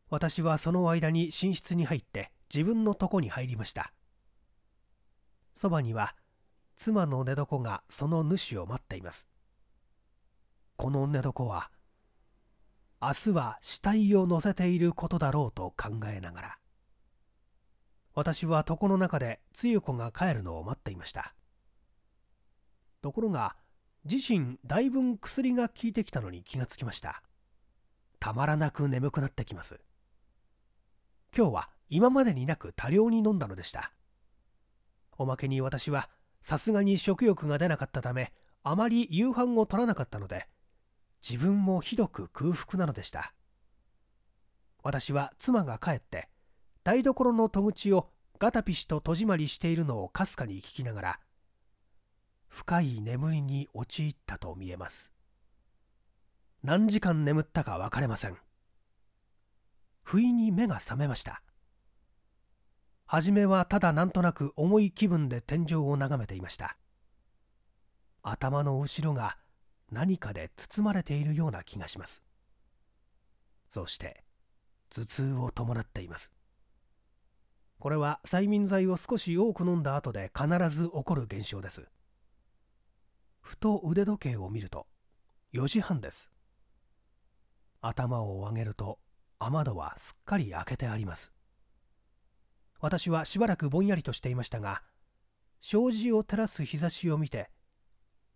私はその間に寝室に入って自分のとこに入りましたそばには妻の寝床がその主を待っていますこの寝床は明日は死体を乗せていることだろうと考えながら私は床の中でつゆ子が帰るのを待っていましたところが自身だいぶ薬が効いてきたのに気がつきましたたまらなく眠くなってきます今日は今までになく多量に飲んだのでしたおまけに私はさすがに食欲が出なかったためあまり夕飯を取らなかったので自分もひどく空腹なのでした私は妻が帰って台所の戸口をガタピシと戸締まりしているのをかすかに聞きながら深い眠りに陥ったと見えます何時間眠ったか分かれません不意に目が覚めました初めはただなんとなく重い気分で天井を眺めていました頭の後ろが何かで包まれているような気がしますそして頭痛を伴っていますこれは催眠剤を少し多く飲んだ後で必ず起こる現象ですふと腕時計を見ると4時半です頭を上げると雨戸はすっかり開けてあります私はしばらくぼんやりとしていましたが障子を照らす日差しを見て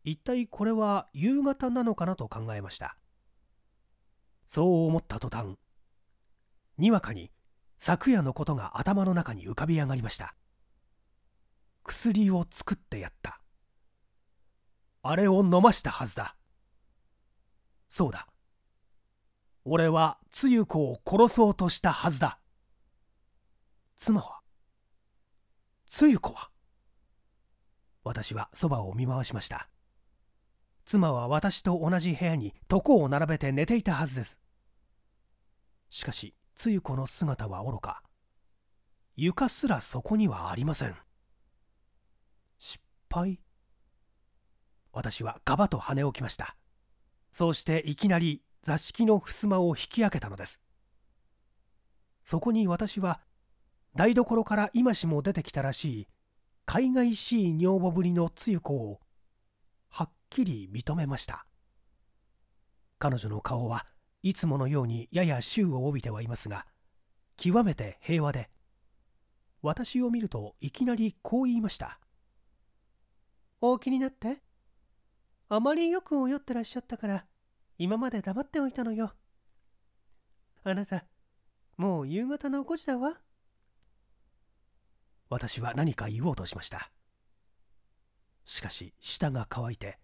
一体これは夕方なのかなと考えましたそう思った途端にわかに昨夜のことが頭の中に浮かび上がりました薬を作ってやったあれを飲ましたはずだそうだ俺はつゆ子を殺そうとしたはずだ妻はつゆ子は私はそばを見回しました妻は私と同じ部屋に床を並べて寝ていたはずですしかし露子の姿はおろか床すらそこにはありません失敗私はガバと跳ね起きましたそうしていきなり座敷の襖を引き開けたのですそこに私は台所から今しも出てきたらしい海外しい女房ぶりの露子をきり認めました彼女の顔はいつものようにやや宙を帯びてはいますが極めて平和で私を見るといきなりこう言いました「お気になってあまりよく泳ってらっしゃったから今まで黙っておいたのよあなたもう夕方の5時だわ」私は何か言おうとしましたしかし舌が乾いて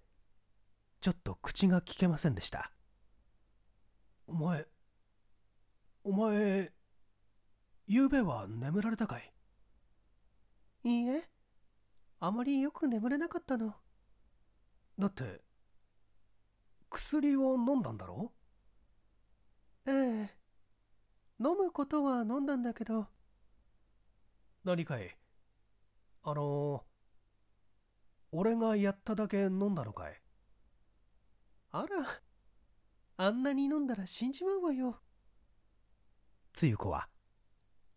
ちょっと口が聞けませんでした。お前、お前、ゆうべは眠られたかいいいえ、あまりよく眠れなかったの。だって、薬を飲んだんだろええ、飲むことは飲んだんだけど。何かいあの、俺がやっただけ飲んだのかいあら、あんなに飲んだら死んじまうわよ。つゆ子は、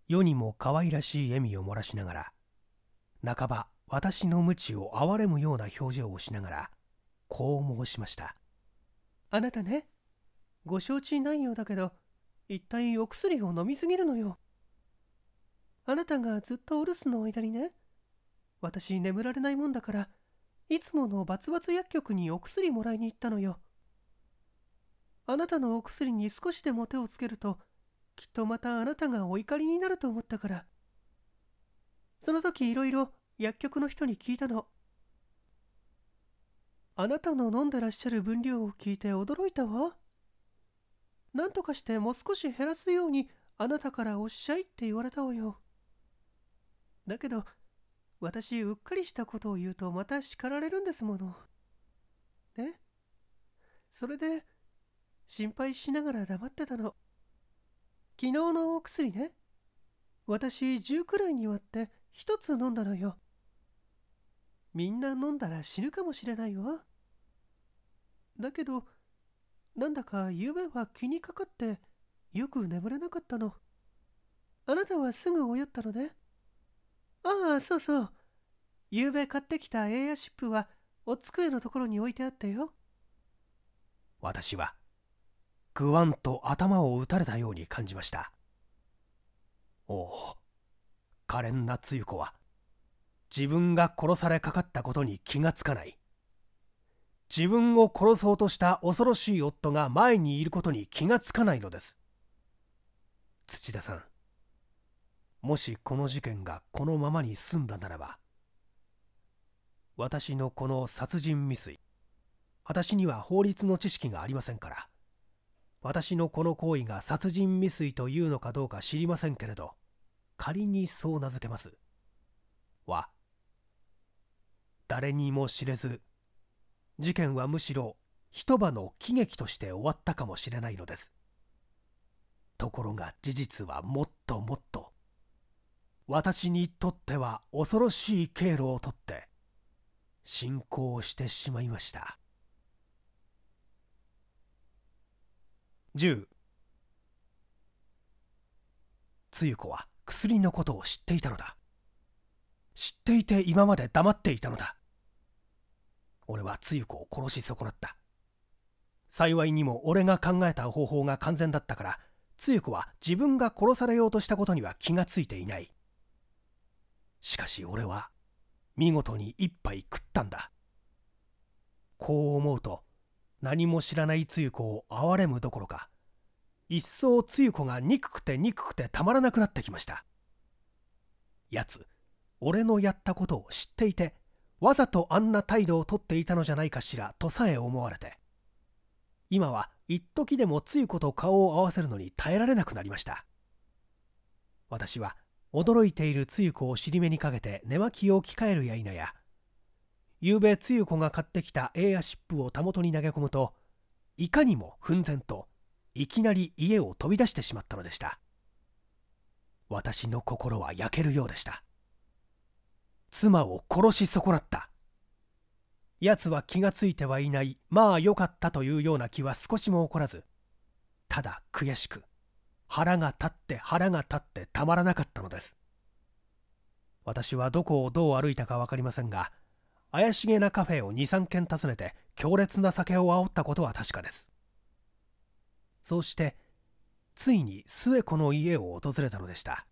世にも可愛らしい笑みを漏らしながら、半ば私の無知を憐れむような表情をしながら、こう申しました。あなたね、ご承知ないようだけど、一体お薬を飲みすぎるのよ。あなたがずっとお留守の間にね、私眠られないもんだから、いつものバツバツ薬局にお薬もらいに行ったのよ。あなたのお薬に少しでも手をつけると、きっとまたあなたがお怒りになると思ったから。その時いろいろ薬局の人に聞いたの。あなたの飲んでらっしゃる分量を聞いて驚いたわ。なんとかしてもう少し減らすようにあなたからおっしゃいって言われたわよ。だけど、私うっかりしたことを言うとまた叱られるんですもの。ねそれで心配しながら黙ってたの。昨日のお薬ね。私10くらいに割って1つ飲んだのよ。みんな飲んだら死ぬかもしれないわ。だけど、なんだかゆべは気にかかってよく眠れなかったの。あなたはすぐおやったのね。ああ、そうそう。昨夜買ってきたエアシップはお机のところに置いてあったよ。私は、ぐわんと頭を打たれたように感じました。おお、可憐な露子は、自分が殺されかかったことに気がつかない。自分を殺そうとした恐ろしい夫が前にいることに気がつかないのです。土田さんもしこの事件がこのままに済んだならば私のこの殺人未遂私には法律の知識がありませんから私のこの行為が殺人未遂というのかどうか知りませんけれど仮にそう名付けますは誰にも知れず事件はむしろ一晩の喜劇として終わったかもしれないのですところが事実はもっともっと私にとっては恐ろしい経路をとって進行してしまいました10つゆ子は薬のことを知っていたのだ知っていて今まで黙っていたのだ俺はつゆ子を殺し損なった幸いにも俺が考えた方法が完全だったからつゆ子は自分が殺されようとしたことには気がついていないしかし俺は見事に一杯食ったんだこう思うと何も知らないつゆ子を憐れむどころか一層露子が憎くて憎くてたまらなくなってきましたやつ俺のやったことを知っていてわざとあんな態度をとっていたのじゃないかしらとさえ思われて今は一時でも露子と顔を合わせるのに耐えられなくなりました私は驚いている露子を尻目にかけて寝巻きを着替えるや否やゆうべ露子が買ってきたエアシップをたもとに投げ込むといかにも奮然といきなり家を飛び出してしまったのでした私の心は焼けるようでした妻を殺し損なった奴は気がついてはいないまあよかったというような気は少しも起こらずただ悔しく腹が立って腹が立ってたまらなかったのです私はどこをどう歩いたか分かりませんが怪しげなカフェを23軒訪ねて強烈な酒を煽ったことは確かですそうしてついに末子の家を訪れたのでした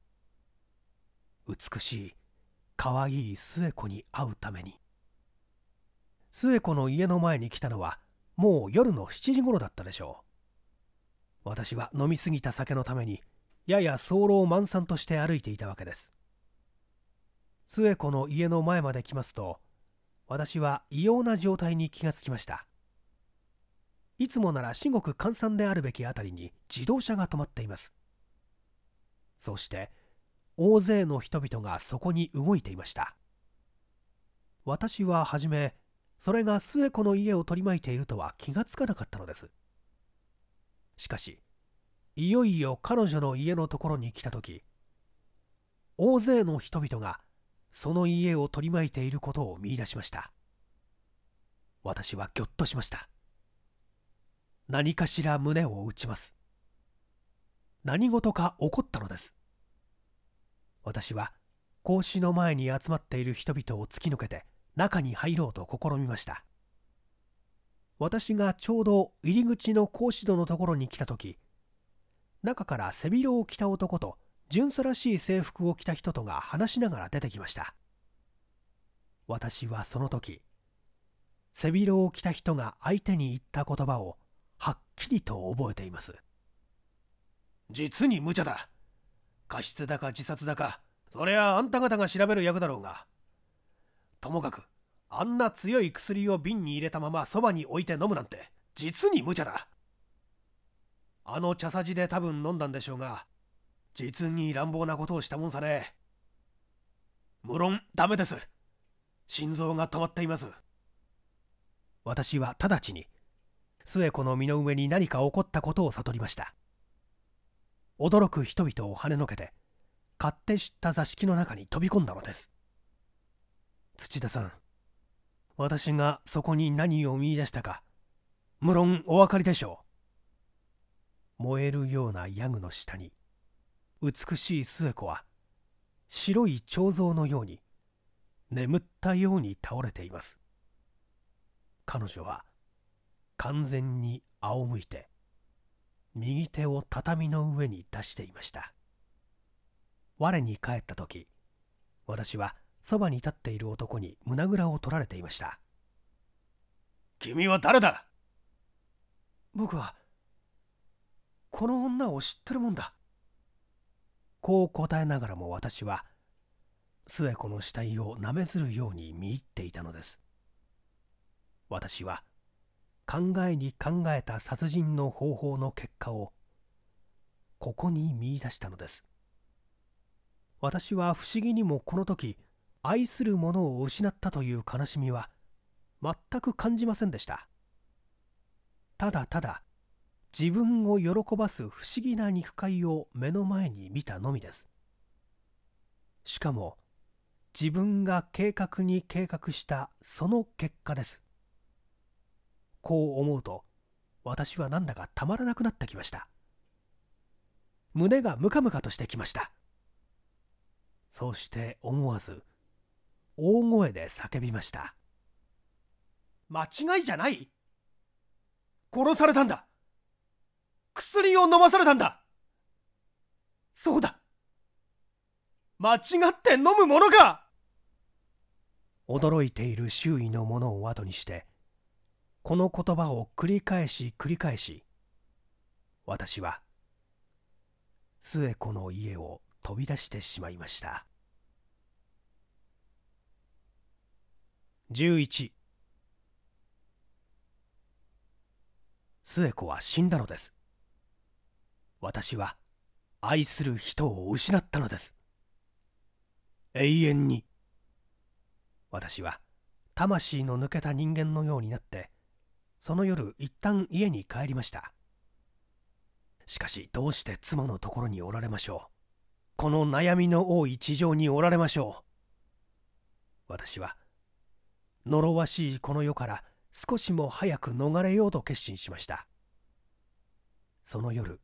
美しい可愛い末子に会うために末子の家の前に来たのはもう夜の7時頃だったでしょう私は飲み過ぎた酒のためにやや早漏満散として歩いていたわけです末子の家の前まで来ますと私は異様な状態に気がつきましたいつもなら至極閑散であるべきあたりに自動車が止まっていますそして大勢の人々がそこに動いていました私は初めそれが末子の家を取り巻いているとは気がつかなかったのですしかし、いよいよ彼女の家のところに来た時、大勢の人々がその家を取り巻いていることを見いだしました。私はぎょっとしました。何かしら胸を打ちます。何事か起こったのです。私は格子の前に集まっている人々を突き抜けて中に入ろうと試みました。私がちょうど入り口の格子戸のところに来た時中から背広を着た男と巡査らしい制服を着た人とが話しながら出てきました私はその時背広を着た人が相手に言った言葉をはっきりと覚えています実に無茶だ過失だか自殺だかそれはあんた方が調べる役だろうがともかくあんな強い薬を瓶に入れたままそばに置いて飲むなんて実に無茶だあの茶さじで多分飲んだんでしょうが実に乱暴なことをしたもんさね無論ダメです心臓が止まっています私は直ちに末子の身の上に何か起こったことを悟りました驚く人々をはねのけて勝手知った座敷の中に飛び込んだのです土田さん私がそこに何を見いだしたか無論お分かりでしょう燃えるようなヤグの下に美しい末子は白い彫像のように眠ったように倒れています彼女は完全に仰向いて右手を畳の上に出していました我に帰った時私は「そばに立っている男に胸ぐらを取られていました君は誰だ僕はこの女を知ってるもんだこう答えながらも私は末子の死体をなめずるように見入っていたのです私は考えに考えた殺人の方法の結果をここに見いだしたのです私は不思議にもこの時愛するものを失ったという悲しみは全く感じませんでしたただただ自分を喜ばす不思議な肉塊を目の前に見たのみですしかも自分が計画に計画したその結果ですこう思うと私はなんだかたまらなくなってきました胸がムカムカとしてきましたそして思わず大声で叫びました間違いじゃない殺されたんだ薬を飲まされたんだそうだ間違って飲むものか驚いている周囲の者を後にしてこの言葉を繰り返し繰り返し私は末子の家を飛び出してしまいました11末子は死んだのです私は愛する人を失ったのです永遠に私は魂の抜けた人間のようになってその夜一旦家に帰りましたしかしどうして妻のところにおられましょうこの悩みの多い地上におられましょう私は呪わしいこの世から少しも早く逃れようと決心しましたその夜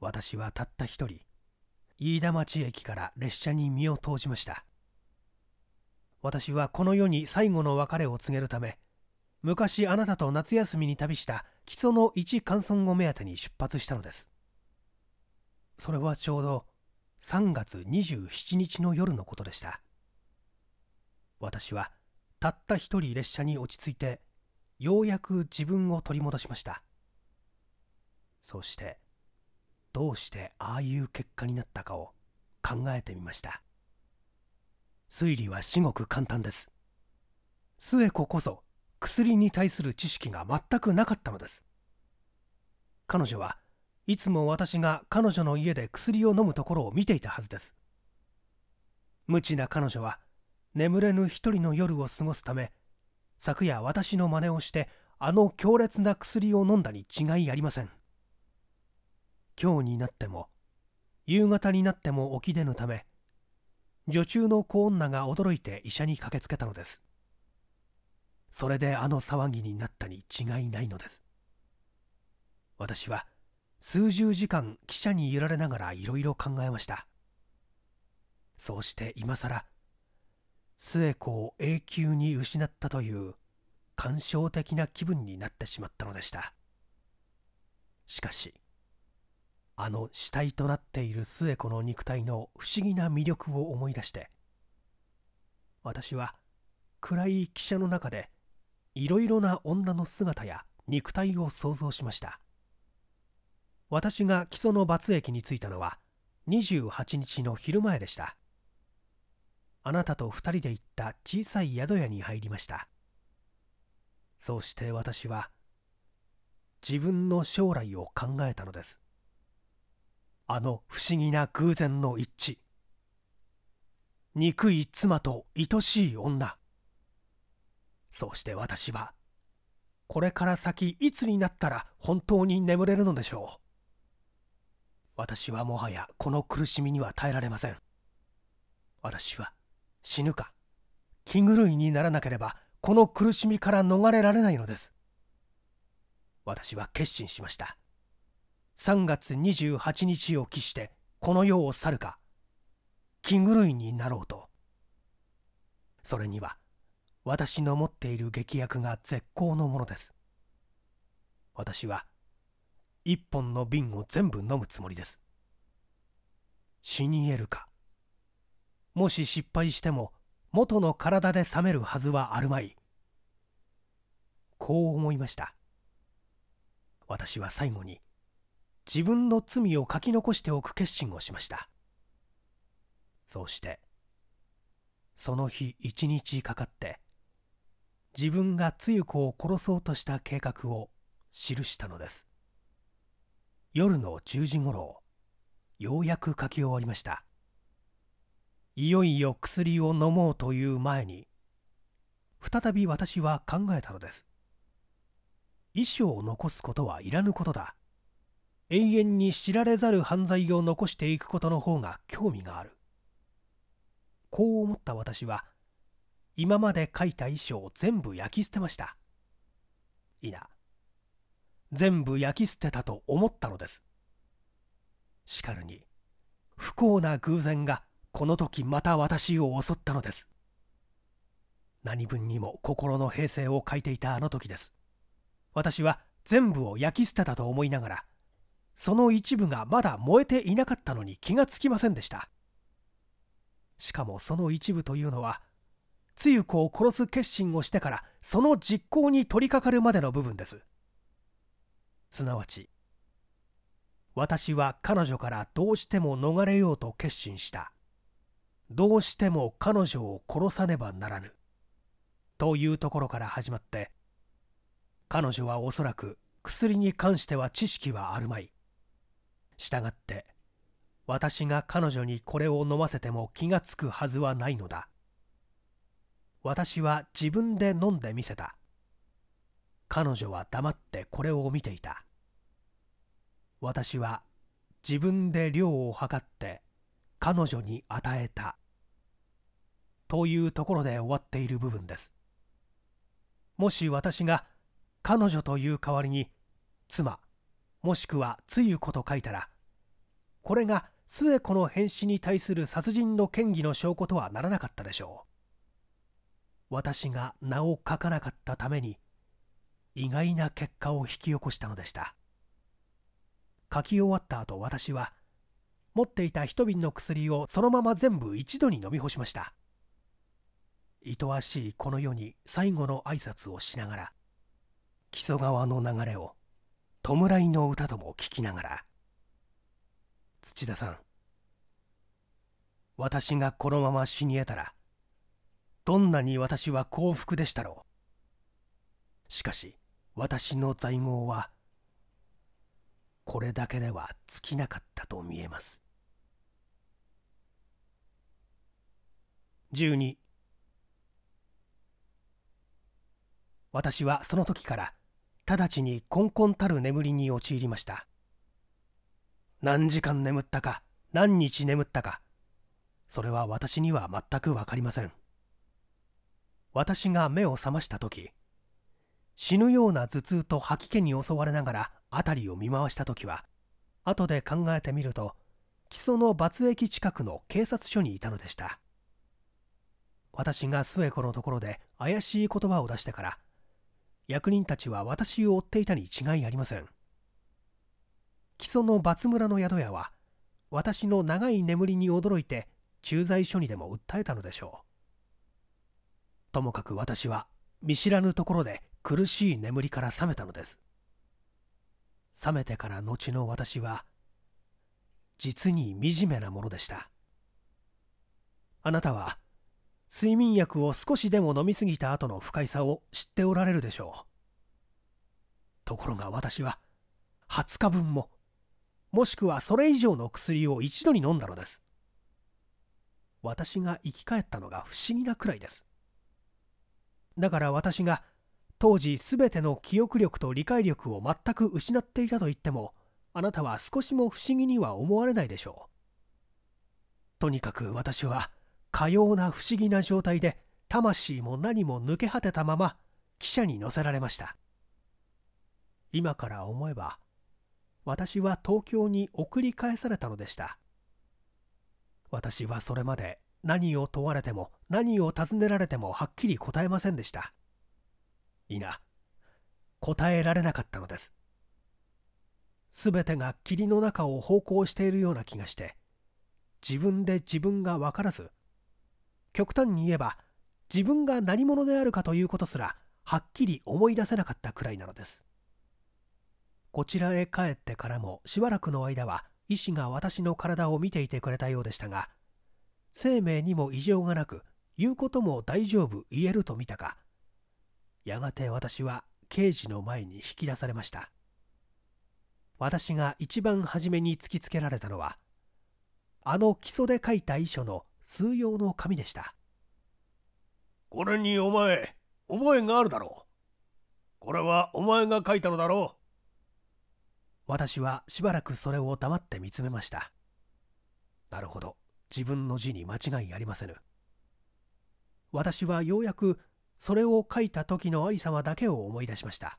私はたった一人飯田町駅から列車に身を投じました私はこの世に最後の別れを告げるため昔あなたと夏休みに旅した木曽の一寒村を目当てに出発したのですそれはちょうど3月27日の夜のことでした私はたった一人列車に落ち着いてようやく自分を取り戻しましたそしてどうしてああいう結果になったかを考えてみました推理は至極簡単です末子こそ薬に対する知識が全くなかったのです彼女はいつも私が彼女の家で薬を飲むところを見ていたはずです無知な彼女は眠れぬ一人の夜を過ごすため昨夜私の真似をしてあの強烈な薬を飲んだに違いありません今日になっても夕方になっても起き出ぬため女中の子女が驚いて医者に駆けつけたのですそれであの騒ぎになったに違いないのです私は数十時間汽車に揺られながらいろいろ考えましたそうして今更末子を永久に失ったという感傷的な気分になってしまったのでしたしかしあの死体となっている末子の肉体の不思議な魅力を思い出して私は暗い汽車の中でいろいろな女の姿や肉体を想像しました私が木曽の罰駅に着いたのは28日の昼前でしたあなたと2人で行った小さい宿屋に入りましたそうして私は自分の将来を考えたのですあの不思議な偶然の一致憎い妻と愛しい女そうして私はこれから先いつになったら本当に眠れるのでしょう私はもはやこの苦しみには耐えられません私は死ぬか気狂いにならなければこの苦しみから逃れられないのです私は決心しました3月28日を期してこの世を去るか気狂いになろうとそれには私の持っている劇薬が絶好のものです私は一本の瓶を全部飲むつもりです死に得るかもし失敗しても元の体で冷めるはずはあるまいこう思いました私は最後に自分の罪を書き残しておく決心をしましたそうしてその日一日かかって自分が露子を殺そうとした計画を記したのです夜の10時ごろようやく書き終わりましたいよいよ薬を飲もうという前に再び私は考えたのです遺書を残すことはいらぬことだ永遠に知られざる犯罪を残していくことの方が興味があるこう思った私は今まで書いた遺書を全部焼き捨てましたいな全部焼き捨てたと思ったのですしかるに不幸な偶然がこの時また私を襲ったのです何分にも心の平静を欠いていたあの時です私は全部を焼き捨てたと思いながらその一部がまだ燃えていなかったのに気がつきませんでしたしかもその一部というのはつゆ子を殺す決心をしてからその実行に取り掛かるまでの部分ですすなわち私は彼女からどうしても逃れようと決心したどうしても彼女を殺さねばならぬというところから始まって彼女はおそらく薬に関しては知識はあるまいしたがって私が彼女にこれを飲ませても気がつくはずはないのだ私は自分で飲んでみせた彼女は黙ってこれを見ていた私は自分で量を測って彼女に与えたというところで終わっている部分ですもし私が彼女という代わりに妻もしくはつゆ子と書いたらこれが末子の変死に対する殺人の嫌疑の証拠とはならなかったでしょう私が名を書かなかったために意外な結果を引き起こしたのでした書き終わった後私は持っていた一瓶の薬をそのまま全部一度に飲み干しました愛おしいこの世に最後の挨拶をしながら木曽川の流れを弔いの歌とも聞きながら土田さん私がこのまま死に得たらどんなに私は幸福でしたろうしかし私の在業はこれだけでは尽きなかったと見えます12私はその時から直ちにこんこんたる眠りに陥りました何時間眠ったか何日眠ったかそれは私には全く分かりません私が目を覚ました時死ぬような頭痛と吐き気に襲われながら辺りを見回した時は後で考えてみると基礎の罰駅近くの警察署にいたのでした私が寿恵子のところで怪しい言葉を出してから役人たちは私を追っていたに違いありません木曽のツ村の宿屋は私の長い眠りに驚いて駐在所にでも訴えたのでしょうともかく私は見知らぬところで苦しい眠りから覚めたのです覚めてから後の私は実に惨めなものでしたあなたは睡眠薬を少しでも飲みすぎた後の不快さを知っておられるでしょうところが私は20日分ももしくはそれ以上の薬を一度に飲んだのです私が生き返ったのが不思議なくらいですだから私が当時全ての記憶力と理解力を全く失っていたと言ってもあなたは少しも不思議には思われないでしょうとにかく私はかような不思議な状態で魂も何も抜け果てたまま汽車に乗せられました今から思えば私は東京に送り返されたのでした私はそれまで何を問われても何を尋ねられてもはっきり答えませんでしたいな答えられなかったのです全てが霧の中を方向しているような気がして自分で自分が分からず極端に言えば自分が何者であるかということすらはっきり思い出せなかったくらいなのですこちらへ帰ってからもしばらくの間は医師が私の体を見ていてくれたようでしたが生命にも異常がなく言うことも大丈夫言えると見たかやがて私は刑事の前に引き出されました私が一番初めに突きつけられたのはあの基礎で書いた遺書の数用の紙でしたこれにお前覚えがあるだろうこれはお前が書いたのだろう私はしばらくそれを黙って見つめましたなるほど自分の字に間違いありませぬ私はようやくそれを書いた時の有様だけを思い出しました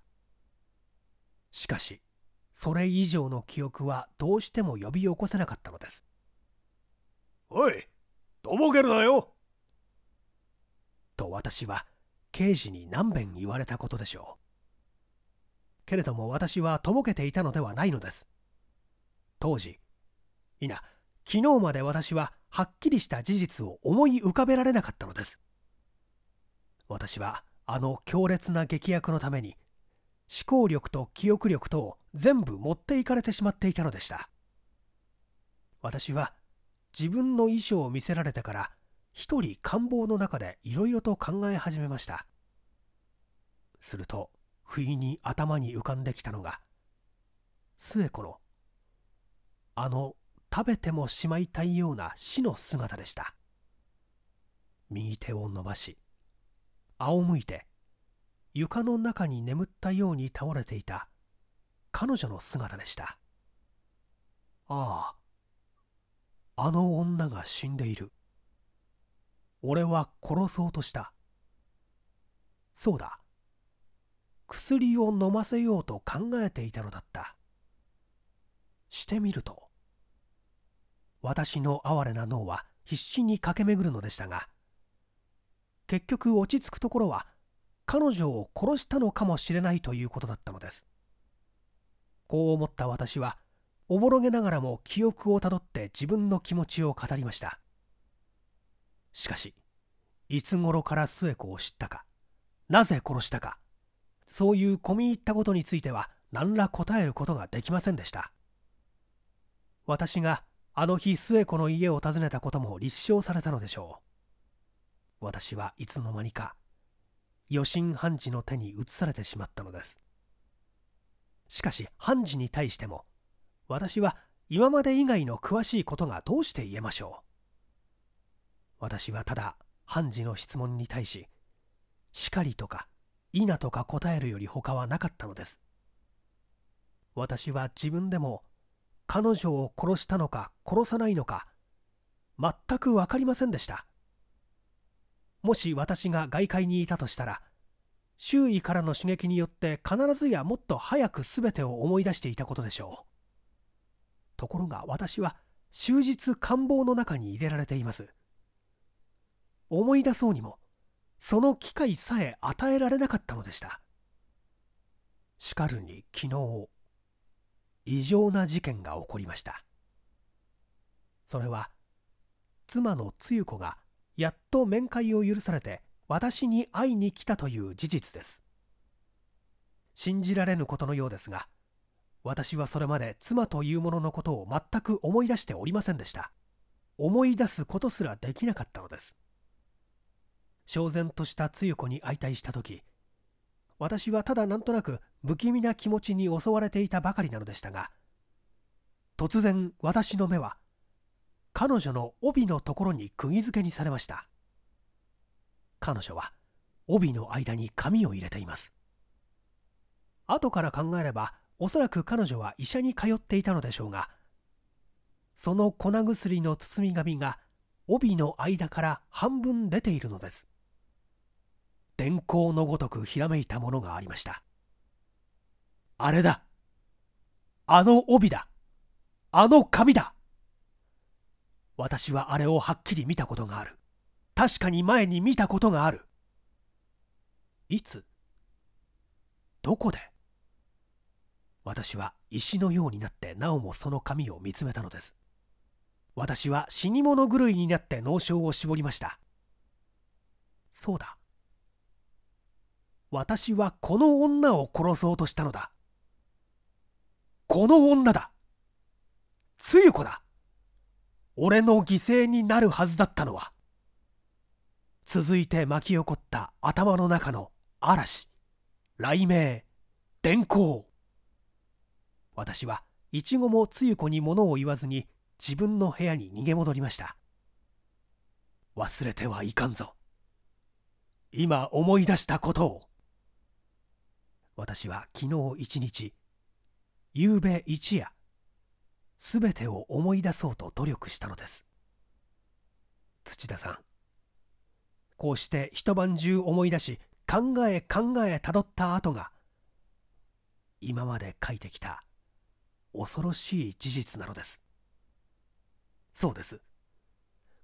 しかしそれ以上の記憶はどうしても呼び起こせなかったのですおいとぼけるなよと私は刑事に何遍言われたことでしょうけれども私はとぼけていたのではないのです当時いな昨日まで私ははっきりした事実を思い浮かべられなかったのです私はあの強烈な劇薬のために思考力と記憶力とを全部持っていかれてしまっていたのでした私は自分の衣装を見せられてから一人官房の中でいろいろと考え始めましたすると不意に頭に浮かんできたのが末子のあの食べてもしまいたいような死の姿でした右手を伸ばし仰向いて床の中に眠ったように倒れていた彼女の姿でしたあああの女が死んでいる。俺は殺そうとした。そうだ。薬を飲ませようと考えていたのだった。してみると、私の哀れな脳は必死に駆け巡るのでしたが、結局落ち着くところは、彼女を殺したのかもしれないということだったのです。こう思った私は、おぼろげながらも記憶をたどって自分の気持ちを語りましたしかしいつ頃から末子を知ったかなぜ殺したかそういう込み入ったことについては何ら答えることができませんでした私があの日末子の家を訪ねたことも立証されたのでしょう私はいつの間にか余震判事の手に移されてしまったのですしかし判事に対しても私は今まで以外の詳しいことがどうして言えましょう私はただ判事の質問に対し「しかり」とか「いな」とか答えるより他はなかったのです私は自分でも彼女を殺したのか殺さないのか全く分かりませんでしたもし私が外界にいたとしたら周囲からの刺激によって必ずやもっと早く全てを思い出していたことでしょうところが私は終日官房の中に入れられています思い出そうにもその機会さえ与えられなかったのでしたしかるに昨日異常な事件が起こりましたそれは妻のつゆ子がやっと面会を許されて私に会いに来たという事実です信じられぬことのようですが私はそれまで妻というもののことを全く思い出しておりませんでした思い出すことすらできなかったのです焦然とした露子に相対した時私はただなんとなく不気味な気持ちに襲われていたばかりなのでしたが突然私の目は彼女の帯のところに釘付けにされました彼女は帯の間に紙を入れています後から考えればおそらく彼女は医者に通っていたのでしょうがその粉薬の包み紙が帯の間から半分出ているのです電光のごとくひらめいたものがありましたあれだあの帯だあの紙だ私はあれをはっきり見たことがある確かに前に見たことがあるいつどこで私は石のようになってなおもその髪を見つめたのです私は死に物狂いになって脳症を絞りましたそうだ私はこの女を殺そうとしたのだこの女だつゆ子だ俺の犠牲になるはずだったのは続いて巻き起こった頭の中の嵐雷鳴電光私は一語もつゆ子に物を言わずに自分の部屋に逃げ戻りました忘れてはいかんぞ今思い出したことを私は昨日一日夕べ一夜すべてを思い出そうと努力したのです土田さんこうして一晩中思い出し考え考えたどった後が今まで書いてきた恐ろしい事実なのですそうです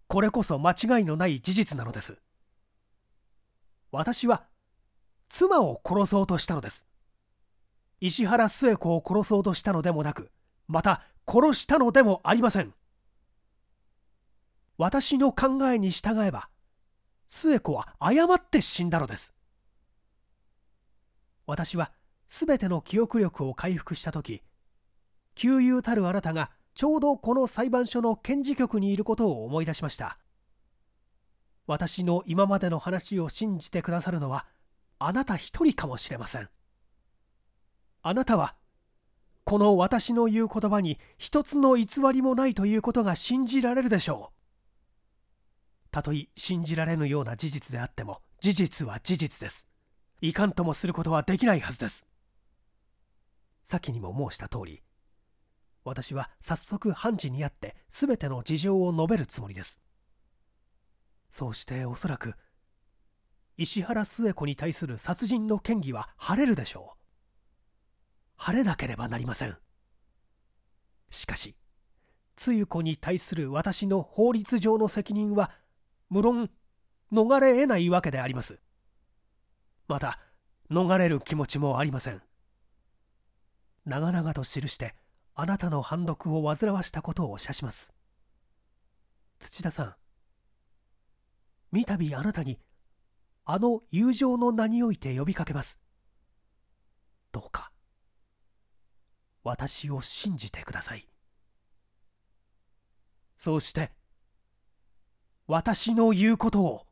これこそ間違いのない事実なのです私は妻を殺そうとしたのです石原末子を殺そうとしたのでもなくまた殺したのでもありません私の考えに従えば末子は誤って死んだのです私は全ての記憶力を回復した時旧友たるあなたがちょうどこの裁判所の検事局にいることを思い出しました私の今までの話を信じてくださるのはあなた一人かもしれませんあなたはこの私の言う言葉に一つの偽りもないということが信じられるでしょうたとえ信じられぬような事実であっても事実は事実ですいかんともすることはできないはずです先にも申した通り私は早速判事に会って全ての事情を述べるつもりですそうしておそらく石原末子に対する殺人の嫌疑は晴れるでしょう晴れなければなりませんしかし露子に対する私の法律上の責任は無論逃れ得ないわけでありますまた逃れる気持ちもありません長々と記してあなたの判読を煩わしたことをお謝します土田さん三度あなたにあの友情の名において呼びかけますどうか私を信じてくださいそうして私の言うことを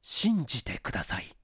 信じてください